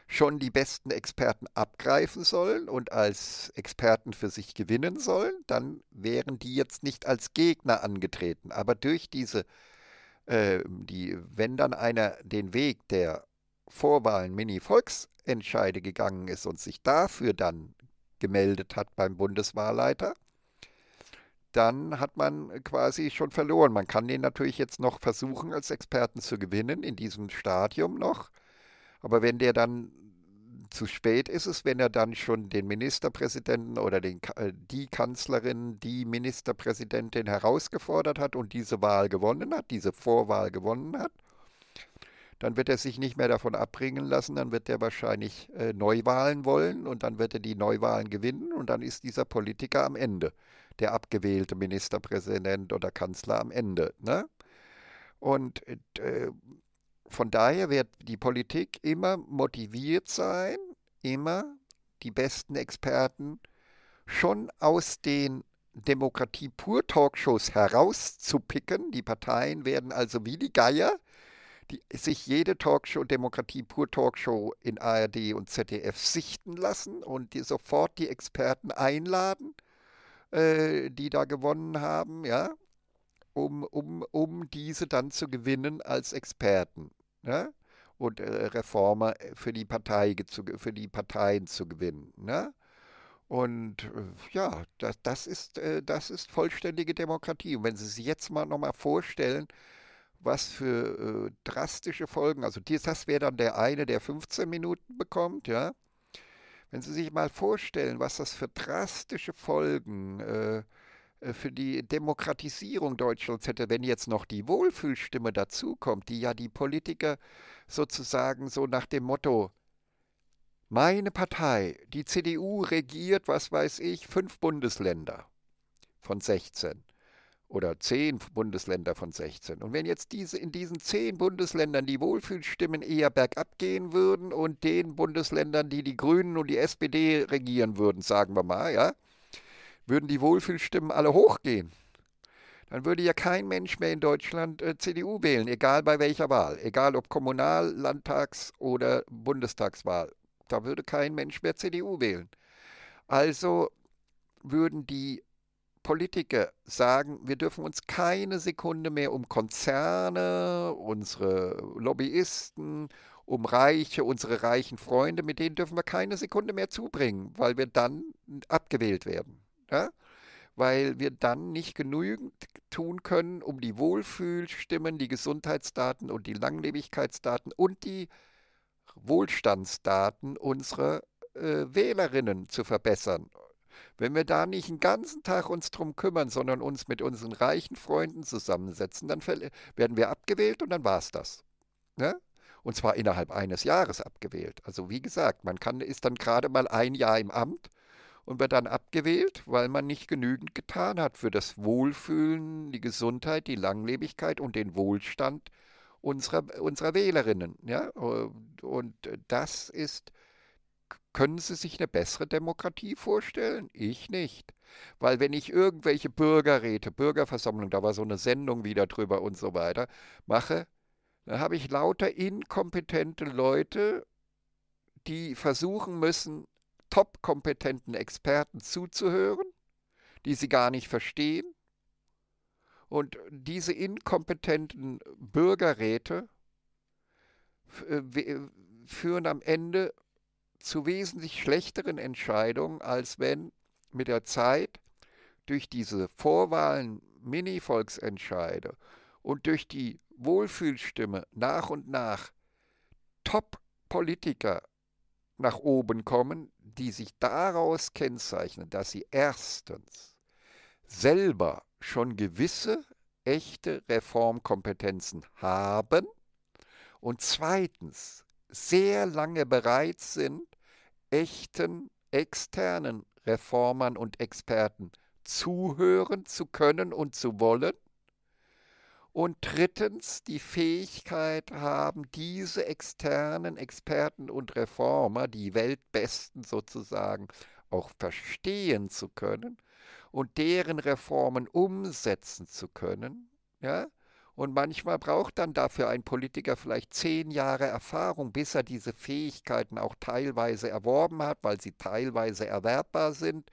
schon die besten Experten abgreifen sollen und als Experten für sich gewinnen sollen, dann wären die jetzt nicht als Gegner angetreten. Aber durch diese, äh, die, wenn dann einer den Weg der Vorwahlen Mini-Volksentscheide gegangen ist und sich dafür dann gemeldet hat beim Bundeswahlleiter, dann hat man quasi schon verloren. Man kann den natürlich jetzt noch versuchen, als Experten zu gewinnen, in diesem Stadium noch. Aber wenn der dann zu spät ist es, wenn er dann schon den Ministerpräsidenten oder den, äh, die Kanzlerin, die Ministerpräsidentin herausgefordert hat und diese Wahl gewonnen hat, diese Vorwahl gewonnen hat, dann wird er sich nicht mehr davon abbringen lassen, dann wird er wahrscheinlich äh, Neuwahlen wollen und dann wird er die Neuwahlen gewinnen und dann ist dieser Politiker am Ende der abgewählte Ministerpräsident oder Kanzler am Ende. Ne? Und äh, äh, von daher wird die Politik immer motiviert sein, immer die besten Experten schon aus den Demokratie pur Talkshows herauszupicken. Die Parteien werden also wie die Geier, die sich jede Talkshow, Demokratie pur Talkshow in ARD und ZDF sichten lassen und die sofort die Experten einladen äh, die da gewonnen haben, ja, um, um, um diese dann zu gewinnen als Experten ne? und äh, Reformer äh, für die, Partei, für die Parteien zu gewinnen. Ne? Und äh, ja, das, das, ist, äh, das ist vollständige Demokratie. Und wenn Sie sich jetzt mal nochmal vorstellen, was für äh, drastische Folgen, also dies, das wäre dann der eine, der 15 Minuten bekommt, ja, wenn Sie sich mal vorstellen, was das für drastische Folgen äh, äh, für die Demokratisierung Deutschlands hätte, wenn jetzt noch die Wohlfühlstimme dazukommt, die ja die Politiker sozusagen so nach dem Motto meine Partei, die CDU regiert, was weiß ich, fünf Bundesländer von 16 oder zehn Bundesländer von 16. Und wenn jetzt diese, in diesen zehn Bundesländern die Wohlfühlstimmen eher bergab gehen würden und den Bundesländern, die die Grünen und die SPD regieren würden, sagen wir mal, ja, würden die Wohlfühlstimmen alle hochgehen. Dann würde ja kein Mensch mehr in Deutschland äh, CDU wählen, egal bei welcher Wahl, egal ob Kommunal-, Landtags- oder Bundestagswahl. Da würde kein Mensch mehr CDU wählen. Also würden die Politiker sagen, wir dürfen uns keine Sekunde mehr um Konzerne, unsere Lobbyisten, um Reiche, unsere reichen Freunde, mit denen dürfen wir keine Sekunde mehr zubringen, weil wir dann abgewählt werden. Ja? Weil wir dann nicht genügend tun können, um die Wohlfühlstimmen, die Gesundheitsdaten und die Langlebigkeitsdaten und die Wohlstandsdaten unserer äh, Wählerinnen zu verbessern wenn wir da nicht einen ganzen Tag uns drum kümmern, sondern uns mit unseren reichen Freunden zusammensetzen, dann werden wir abgewählt und dann war es das. Ne? Und zwar innerhalb eines Jahres abgewählt. Also wie gesagt, man kann, ist dann gerade mal ein Jahr im Amt und wird dann abgewählt, weil man nicht genügend getan hat für das Wohlfühlen, die Gesundheit, die Langlebigkeit und den Wohlstand unserer, unserer Wählerinnen. Ja? Und das ist können Sie sich eine bessere Demokratie vorstellen? Ich nicht. Weil wenn ich irgendwelche Bürgerräte, Bürgerversammlung, da war so eine Sendung wieder drüber und so weiter, mache, dann habe ich lauter inkompetente Leute, die versuchen müssen, topkompetenten Experten zuzuhören, die sie gar nicht verstehen. Und diese inkompetenten Bürgerräte äh, führen am Ende zu wesentlich schlechteren Entscheidungen, als wenn mit der Zeit durch diese Vorwahlen Mini-Volksentscheide und durch die Wohlfühlstimme nach und nach Top-Politiker nach oben kommen, die sich daraus kennzeichnen, dass sie erstens selber schon gewisse echte Reformkompetenzen haben und zweitens sehr lange bereit sind, echten externen Reformern und Experten zuhören zu können und zu wollen. Und drittens die Fähigkeit haben, diese externen Experten und Reformer, die Weltbesten sozusagen, auch verstehen zu können und deren Reformen umsetzen zu können. Ja? Und manchmal braucht dann dafür ein Politiker vielleicht zehn Jahre Erfahrung, bis er diese Fähigkeiten auch teilweise erworben hat, weil sie teilweise erwerbbar sind.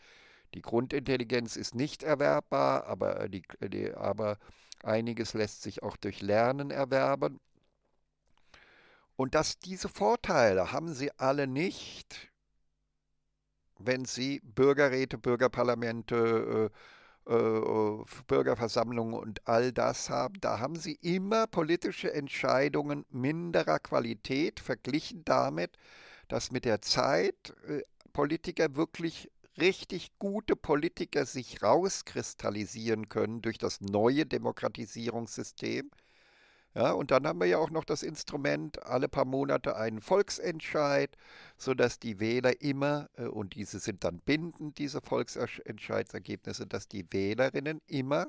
Die Grundintelligenz ist nicht erwerbbar, aber, äh, die, äh, die, aber einiges lässt sich auch durch Lernen erwerben. Und dass diese Vorteile haben sie alle nicht, wenn sie Bürgerräte, Bürgerparlamente, äh, äh, äh, Bürgerversammlungen und all das haben, da haben sie immer politische Entscheidungen minderer Qualität verglichen damit, dass mit der Zeit äh, Politiker wirklich richtig gute Politiker sich rauskristallisieren können durch das neue Demokratisierungssystem ja, und dann haben wir ja auch noch das Instrument, alle paar Monate einen Volksentscheid, sodass die Wähler immer, äh, und diese sind dann bindend, diese Volksentscheidsergebnisse, dass die Wählerinnen immer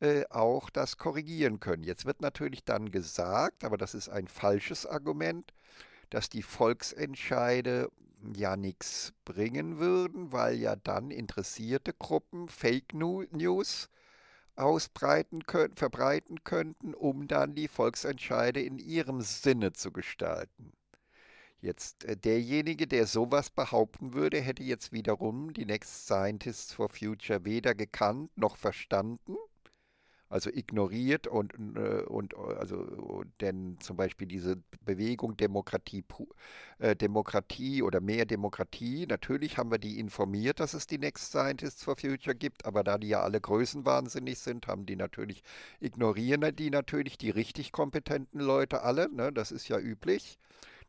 äh, auch das korrigieren können. Jetzt wird natürlich dann gesagt, aber das ist ein falsches Argument, dass die Volksentscheide ja nichts bringen würden, weil ja dann interessierte Gruppen Fake News ausbreiten können, verbreiten könnten, um dann die Volksentscheide in ihrem Sinne zu gestalten. Jetzt äh, derjenige, der sowas behaupten würde, hätte jetzt wiederum die Next Scientists for Future weder gekannt noch verstanden also ignoriert und, äh, und äh, also denn zum Beispiel diese Bewegung Demokratie, äh, Demokratie oder mehr Demokratie, natürlich haben wir die informiert, dass es die Next Scientists for Future gibt, aber da die ja alle größenwahnsinnig sind, haben die natürlich, ignorieren die natürlich die richtig kompetenten Leute alle, ne? das ist ja üblich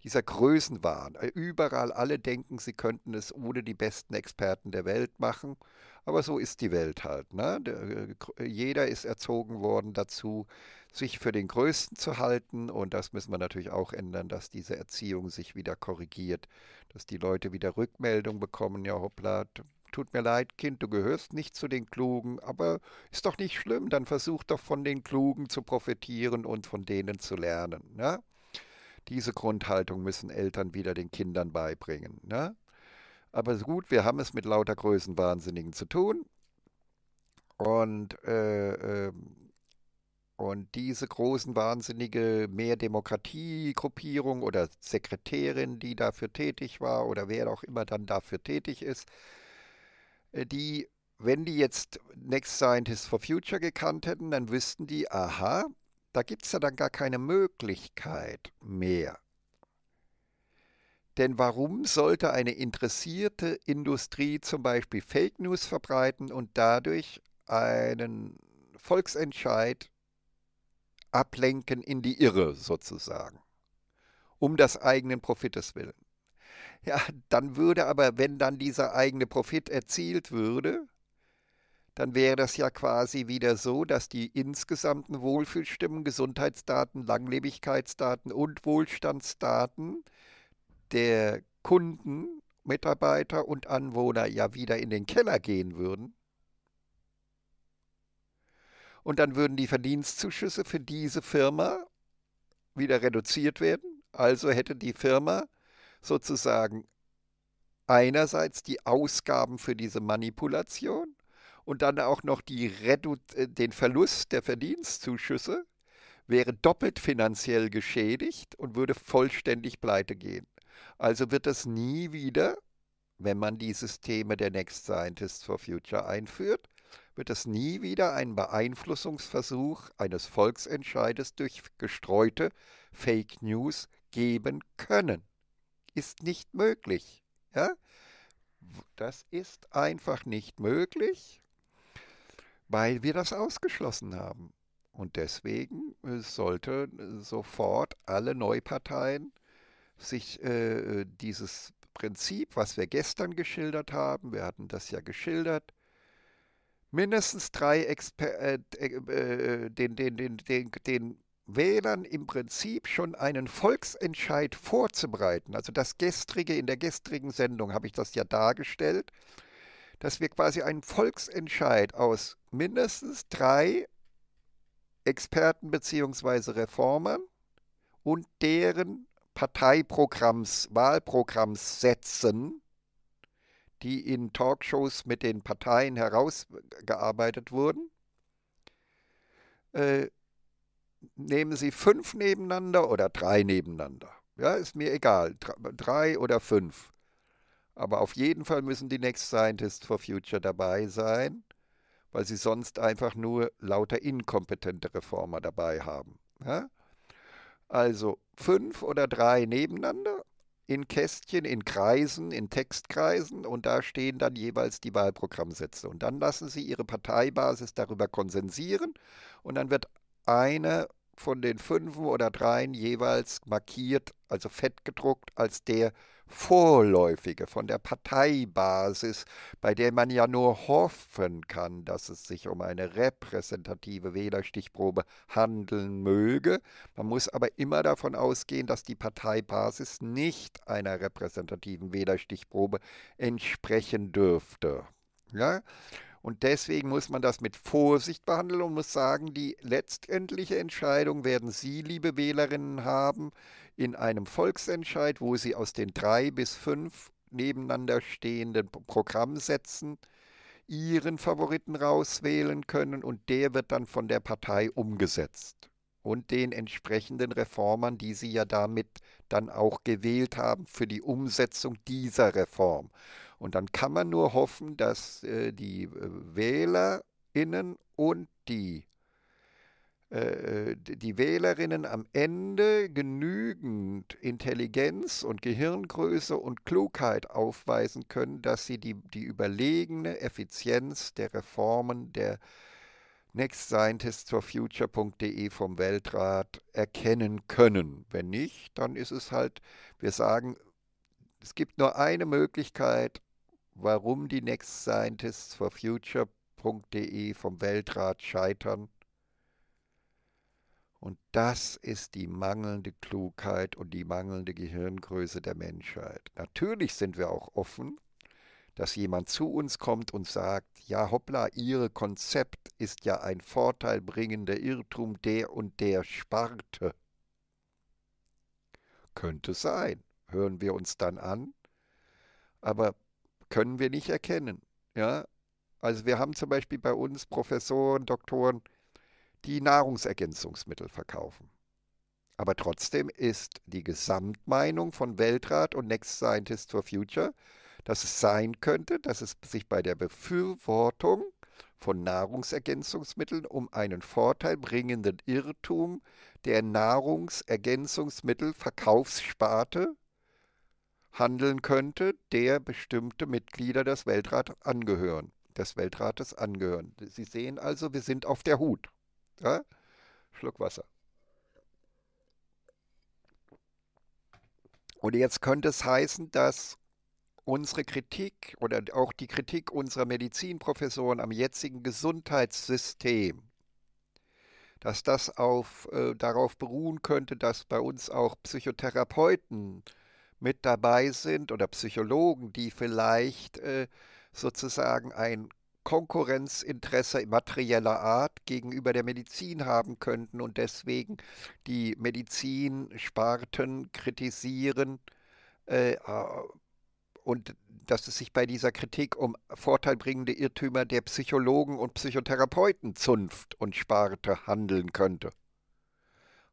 dieser Größenwahn. Äh, überall alle denken, sie könnten es ohne die besten Experten der Welt machen. Aber so ist die Welt halt. Ne? Äh, äh, jeder ist erzogen worden dazu, sich für den Größten zu halten. Und das müssen wir natürlich auch ändern, dass diese Erziehung sich wieder korrigiert, dass die Leute wieder Rückmeldung bekommen. Ja, hoppla, tut mir leid, Kind, du gehörst nicht zu den Klugen, aber ist doch nicht schlimm, dann versuch doch von den Klugen zu profitieren und von denen zu lernen. Ne? Diese Grundhaltung müssen Eltern wieder den Kindern beibringen. Ne? Aber gut, wir haben es mit lauter Größenwahnsinnigen zu tun. Und, äh, ähm, und diese großen wahnsinnige mehr gruppierung oder Sekretärin, die dafür tätig war oder wer auch immer dann dafür tätig ist, äh, die, wenn die jetzt Next Scientist for Future gekannt hätten, dann wüssten die, aha, da gibt es ja dann gar keine Möglichkeit mehr. Denn warum sollte eine interessierte Industrie zum Beispiel Fake News verbreiten und dadurch einen Volksentscheid ablenken in die Irre sozusagen, um des eigenen Profites willen? Ja, dann würde aber, wenn dann dieser eigene Profit erzielt würde, dann wäre das ja quasi wieder so, dass die insgesamten Wohlfühlstimmen, Gesundheitsdaten, Langlebigkeitsdaten und Wohlstandsdaten der Kunden, Mitarbeiter und Anwohner ja wieder in den Keller gehen würden. Und dann würden die Verdienstzuschüsse für diese Firma wieder reduziert werden. Also hätte die Firma sozusagen einerseits die Ausgaben für diese Manipulation und dann auch noch die Redu äh, den Verlust der Verdienstzuschüsse wäre doppelt finanziell geschädigt und würde vollständig pleite gehen. Also wird das nie wieder, wenn man die Systeme der Next Scientists for Future einführt, wird es nie wieder einen Beeinflussungsversuch eines Volksentscheides durch gestreute Fake News geben können. Ist nicht möglich. Ja? Das ist einfach nicht möglich weil wir das ausgeschlossen haben. Und deswegen äh, sollte äh, sofort alle Neuparteien sich äh, äh, dieses Prinzip, was wir gestern geschildert haben, wir hatten das ja geschildert, mindestens drei Exper äh, äh, den, den, den, den, den Wählern im Prinzip schon einen Volksentscheid vorzubereiten. Also das gestrige, in der gestrigen Sendung habe ich das ja dargestellt dass wir quasi einen Volksentscheid aus mindestens drei Experten bzw. Reformern und deren Parteiprogramms, Wahlprogramms setzen, die in Talkshows mit den Parteien herausgearbeitet wurden. Äh, nehmen Sie fünf nebeneinander oder drei nebeneinander. Ja, ist mir egal, drei oder fünf. Aber auf jeden Fall müssen die Next Scientists for Future dabei sein, weil sie sonst einfach nur lauter inkompetente Reformer dabei haben. Ja? Also fünf oder drei nebeneinander in Kästchen, in Kreisen, in Textkreisen und da stehen dann jeweils die Wahlprogrammsätze. Und dann lassen sie ihre Parteibasis darüber konsensieren und dann wird einer von den fünf oder dreien jeweils markiert, also fett gedruckt, als der, Vorläufige, von der Parteibasis, bei der man ja nur hoffen kann, dass es sich um eine repräsentative Wählerstichprobe handeln möge. Man muss aber immer davon ausgehen, dass die Parteibasis nicht einer repräsentativen Wählerstichprobe entsprechen dürfte. Ja? Und deswegen muss man das mit Vorsicht behandeln und muss sagen, die letztendliche Entscheidung werden Sie, liebe Wählerinnen, haben, in einem Volksentscheid, wo sie aus den drei bis fünf nebeneinander stehenden Programmsätzen ihren Favoriten rauswählen können und der wird dann von der Partei umgesetzt und den entsprechenden Reformern, die sie ja damit dann auch gewählt haben für die Umsetzung dieser Reform. Und dann kann man nur hoffen, dass äh, die äh, Wählerinnen und die äh, äh, die Wählerinnen am Ende genügend Intelligenz und Gehirngröße und Klugheit aufweisen können, dass sie die, die überlegene Effizienz der Reformen der Next Scientists for Future.de vom Weltrat erkennen können. Wenn nicht, dann ist es halt, wir sagen, es gibt nur eine Möglichkeit, warum die Next Scientists for Future.de vom Weltrat scheitern und das ist die mangelnde Klugheit und die mangelnde Gehirngröße der Menschheit. Natürlich sind wir auch offen, dass jemand zu uns kommt und sagt, ja hoppla, Ihre Konzept ist ja ein vorteilbringender Irrtum der und der Sparte. Könnte sein, hören wir uns dann an, aber können wir nicht erkennen. Ja? Also wir haben zum Beispiel bei uns Professoren, Doktoren, die Nahrungsergänzungsmittel verkaufen. Aber trotzdem ist die Gesamtmeinung von Weltrat und Next Scientist for Future, dass es sein könnte, dass es sich bei der Befürwortung von Nahrungsergänzungsmitteln um einen vorteilbringenden Irrtum der Nahrungsergänzungsmittelverkaufssparte handeln könnte, der bestimmte Mitglieder des Weltrat angehören, des Weltrates angehören. Sie sehen also, wir sind auf der Hut. Ja? Schluck Wasser. Und jetzt könnte es heißen, dass unsere Kritik oder auch die Kritik unserer Medizinprofessoren am jetzigen Gesundheitssystem, dass das auf, äh, darauf beruhen könnte, dass bei uns auch Psychotherapeuten mit dabei sind oder Psychologen, die vielleicht äh, sozusagen ein Konkurrenzinteresse materieller Art gegenüber der Medizin haben könnten und deswegen die Medizinsparten kritisieren äh, äh, und dass es sich bei dieser Kritik um vorteilbringende Irrtümer der Psychologen und Psychotherapeuten Zunft und Sparte handeln könnte.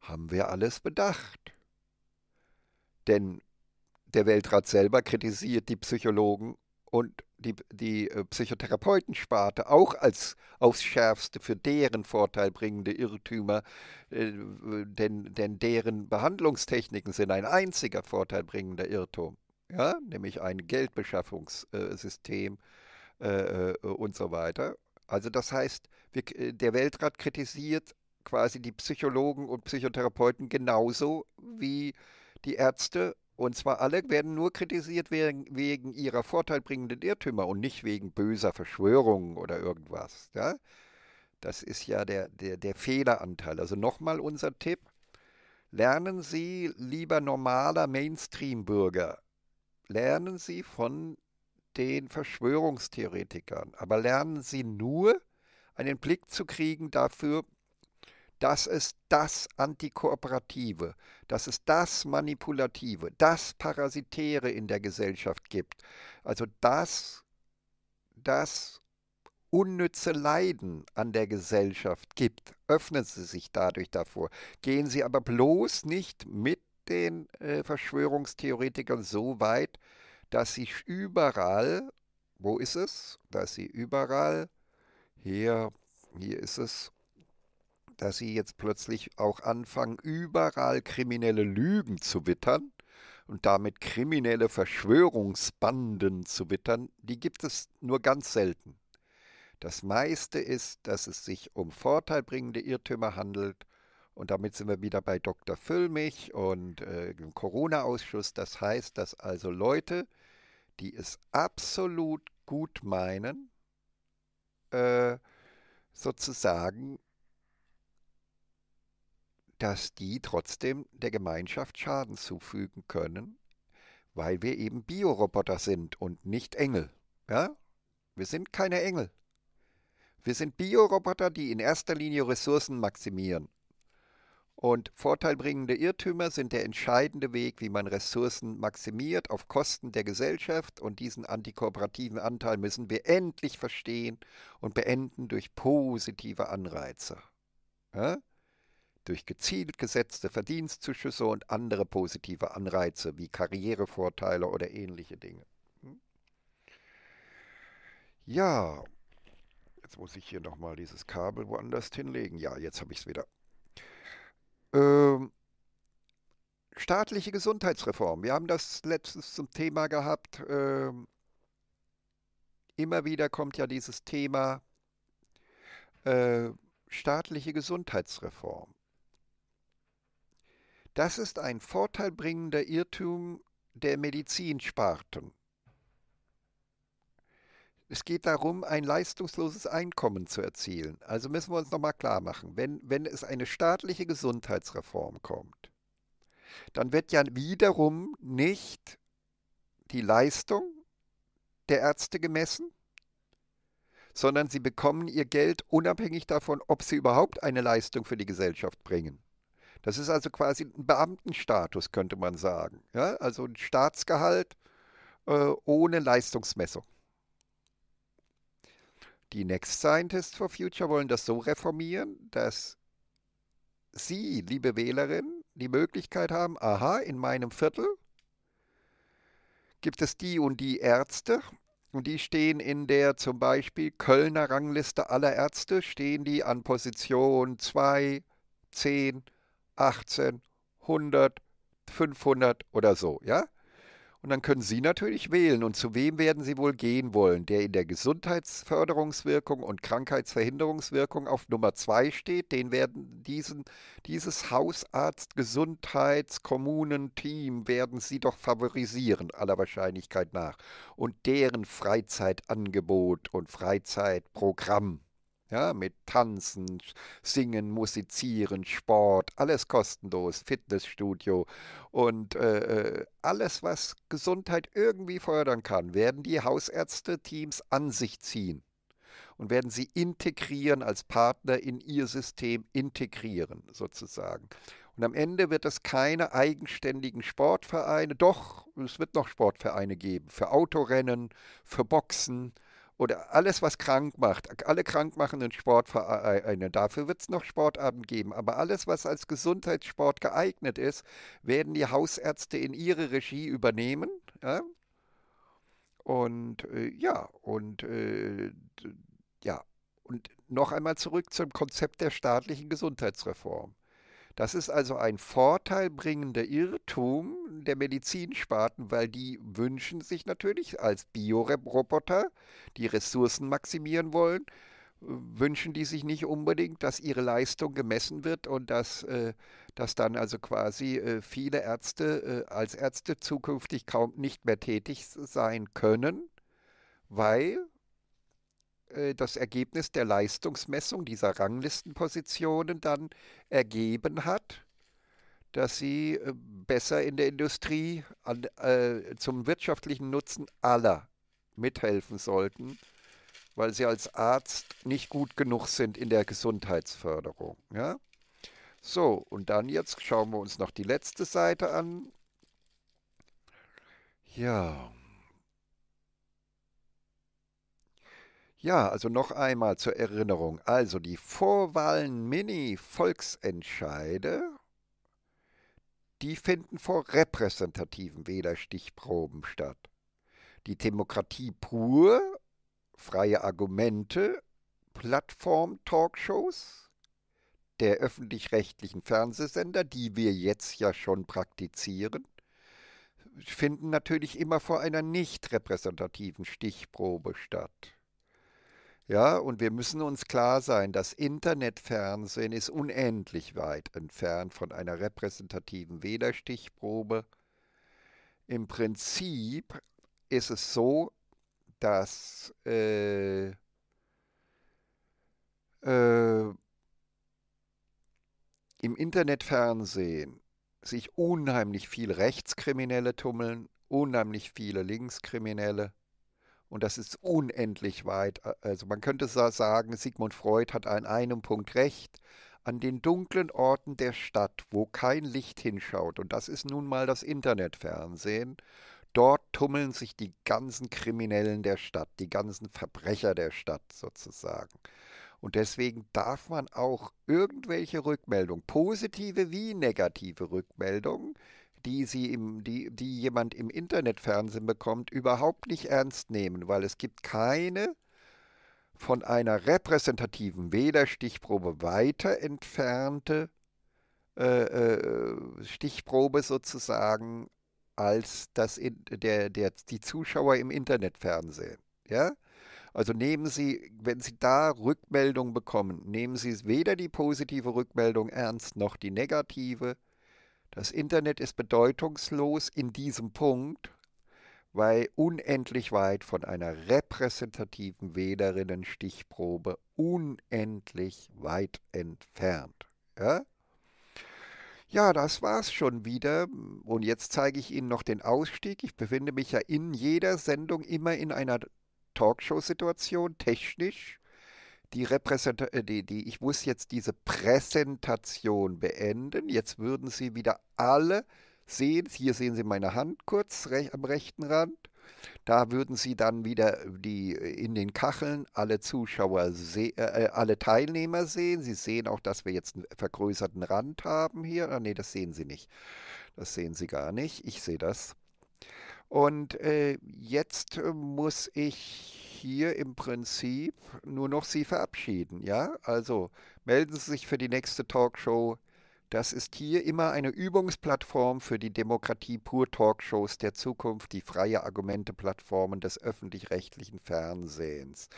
Haben wir alles bedacht? Denn der Weltrat selber kritisiert die Psychologen und die, die äh, Psychotherapeutensparte auch als aufs Schärfste für deren Vorteil bringende Irrtümer, äh, denn, denn deren Behandlungstechniken sind ein einziger vorteilbringender Irrtum, ja? nämlich ein Geldbeschaffungssystem äh, und so weiter. Also das heißt, der Weltrat kritisiert quasi die Psychologen und Psychotherapeuten genauso wie die Ärzte und zwar alle werden nur kritisiert wegen, wegen ihrer vorteilbringenden Irrtümer und nicht wegen böser Verschwörungen oder irgendwas. Ja? Das ist ja der, der, der Fehleranteil. Also nochmal unser Tipp. Lernen Sie, lieber normaler Mainstream-Bürger, lernen Sie von den Verschwörungstheoretikern. Aber lernen Sie nur, einen Blick zu kriegen dafür, das ist das Antikooperative, dass es das Manipulative, das Parasitäre in der Gesellschaft gibt. Also das, das unnütze Leiden an der Gesellschaft gibt. Öffnen Sie sich dadurch davor. Gehen Sie aber bloß nicht mit den äh, Verschwörungstheoretikern so weit, dass sie überall, wo ist es? Dass sie überall, hier, hier ist es, dass sie jetzt plötzlich auch anfangen, überall kriminelle Lügen zu wittern und damit kriminelle Verschwörungsbanden zu wittern, die gibt es nur ganz selten. Das meiste ist, dass es sich um vorteilbringende Irrtümer handelt. Und damit sind wir wieder bei Dr. Füllmich und äh, dem Corona-Ausschuss. Das heißt, dass also Leute, die es absolut gut meinen, äh, sozusagen dass die trotzdem der Gemeinschaft Schaden zufügen können, weil wir eben Bioroboter sind und nicht Engel. Ja? Wir sind keine Engel. Wir sind Bioroboter, die in erster Linie Ressourcen maximieren. Und vorteilbringende Irrtümer sind der entscheidende Weg, wie man Ressourcen maximiert auf Kosten der Gesellschaft. Und diesen antikooperativen Anteil müssen wir endlich verstehen und beenden durch positive Anreize. Ja? durch gezielt gesetzte Verdienstzuschüsse und andere positive Anreize wie Karrierevorteile oder ähnliche Dinge. Hm? Ja, jetzt muss ich hier nochmal dieses Kabel woanders hinlegen. Ja, jetzt habe ich es wieder. Ähm, staatliche Gesundheitsreform. Wir haben das letztens zum Thema gehabt. Ähm, immer wieder kommt ja dieses Thema äh, staatliche Gesundheitsreform. Das ist ein vorteilbringender Irrtum der Medizinsparten. Es geht darum, ein leistungsloses Einkommen zu erzielen. Also müssen wir uns nochmal klar machen, wenn, wenn es eine staatliche Gesundheitsreform kommt, dann wird ja wiederum nicht die Leistung der Ärzte gemessen, sondern sie bekommen ihr Geld unabhängig davon, ob sie überhaupt eine Leistung für die Gesellschaft bringen. Das ist also quasi ein Beamtenstatus, könnte man sagen. Ja? Also ein Staatsgehalt äh, ohne Leistungsmessung. Die Next Scientists for Future wollen das so reformieren, dass Sie, liebe Wählerin, die Möglichkeit haben, aha, in meinem Viertel gibt es die und die Ärzte und die stehen in der zum Beispiel Kölner Rangliste aller Ärzte, stehen die an Position 2, 10, 18, 100, 500 oder so, ja? Und dann können Sie natürlich wählen. Und zu wem werden Sie wohl gehen wollen? Der in der Gesundheitsförderungswirkung und Krankheitsverhinderungswirkung auf Nummer 2 steht, den werden diesen, dieses Hausarzt, Gesundheits, Kommunen, Team werden Sie doch favorisieren, aller Wahrscheinlichkeit nach. Und deren Freizeitangebot und Freizeitprogramm ja, mit Tanzen, Singen, Musizieren, Sport, alles kostenlos, Fitnessstudio und äh, äh, alles, was Gesundheit irgendwie fördern kann, werden die Hausärzte-Teams an sich ziehen und werden sie integrieren als Partner in ihr System integrieren sozusagen. Und am Ende wird es keine eigenständigen Sportvereine, doch es wird noch Sportvereine geben für Autorennen, für Boxen, oder alles, was krank macht, alle krankmachenden Sportvereine, dafür wird es noch Sportarten geben, aber alles, was als Gesundheitssport geeignet ist, werden die Hausärzte in ihre Regie übernehmen. Ja? Und äh, ja, und äh, ja, und noch einmal zurück zum Konzept der staatlichen Gesundheitsreform. Das ist also ein vorteilbringender Irrtum der Medizinsparten, weil die wünschen sich natürlich als Bioroboter, die Ressourcen maximieren wollen, wünschen die sich nicht unbedingt, dass ihre Leistung gemessen wird und dass, äh, dass dann also quasi äh, viele Ärzte äh, als Ärzte zukünftig kaum nicht mehr tätig sein können, weil äh, das Ergebnis der Leistungsmessung dieser Ranglistenpositionen dann ergeben hat, dass sie äh, besser in der Industrie an, äh, zum wirtschaftlichen Nutzen aller mithelfen sollten, weil sie als Arzt nicht gut genug sind in der Gesundheitsförderung. Ja? So, und dann jetzt schauen wir uns noch die letzte Seite an. Ja. Ja, also noch einmal zur Erinnerung. Also die Vorwahlen Mini-Volksentscheide, die finden vor repräsentativen Wählerstichproben statt. Die Demokratie pur, freie Argumente, Plattform-Talkshows der öffentlich-rechtlichen Fernsehsender, die wir jetzt ja schon praktizieren, finden natürlich immer vor einer nicht repräsentativen Stichprobe statt. Ja, und wir müssen uns klar sein, das Internetfernsehen ist unendlich weit entfernt von einer repräsentativen Wählerstichprobe. Im Prinzip ist es so, dass äh, äh, im Internetfernsehen sich unheimlich viel Rechtskriminelle tummeln, unheimlich viele Linkskriminelle und das ist unendlich weit. Also man könnte sagen, Sigmund Freud hat an einem Punkt recht. An den dunklen Orten der Stadt, wo kein Licht hinschaut, und das ist nun mal das Internetfernsehen, dort tummeln sich die ganzen Kriminellen der Stadt, die ganzen Verbrecher der Stadt sozusagen. Und deswegen darf man auch irgendwelche Rückmeldungen, positive wie negative Rückmeldungen, die, sie im, die, die jemand im Internetfernsehen bekommt, überhaupt nicht ernst nehmen, weil es gibt keine von einer repräsentativen, weder Stichprobe weiter entfernte äh, äh, Stichprobe sozusagen als das in, der, der, die Zuschauer im Internetfernsehen. Ja? Also nehmen Sie, wenn Sie da Rückmeldung bekommen, nehmen Sie weder die positive Rückmeldung ernst noch die negative. Das Internet ist bedeutungslos in diesem Punkt, weil unendlich weit von einer repräsentativen Wählerinnen-Stichprobe unendlich weit entfernt. Ja? ja, das war's schon wieder. Und jetzt zeige ich Ihnen noch den Ausstieg. Ich befinde mich ja in jeder Sendung immer in einer Talkshow-Situation, technisch die Repräsent äh, die, die, ich muss jetzt diese Präsentation beenden. Jetzt würden Sie wieder alle sehen. Hier sehen Sie meine Hand kurz rech am rechten Rand. Da würden Sie dann wieder die äh, in den Kacheln alle Zuschauer, äh, äh, alle Teilnehmer sehen. Sie sehen auch, dass wir jetzt einen vergrößerten Rand haben hier. Ah, nee, das sehen Sie nicht. Das sehen Sie gar nicht. Ich sehe das. Und äh, jetzt muss ich hier im Prinzip nur noch Sie verabschieden. Ja, also melden Sie sich für die nächste Talkshow. Das ist hier immer eine Übungsplattform für die Demokratie pur Talkshows der Zukunft, die freie Argumente-Plattformen des öffentlich-rechtlichen Fernsehens.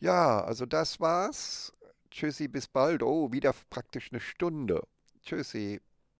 Ja, also das war's. Tschüssi, bis bald. Oh, wieder praktisch eine Stunde. Tschüssi.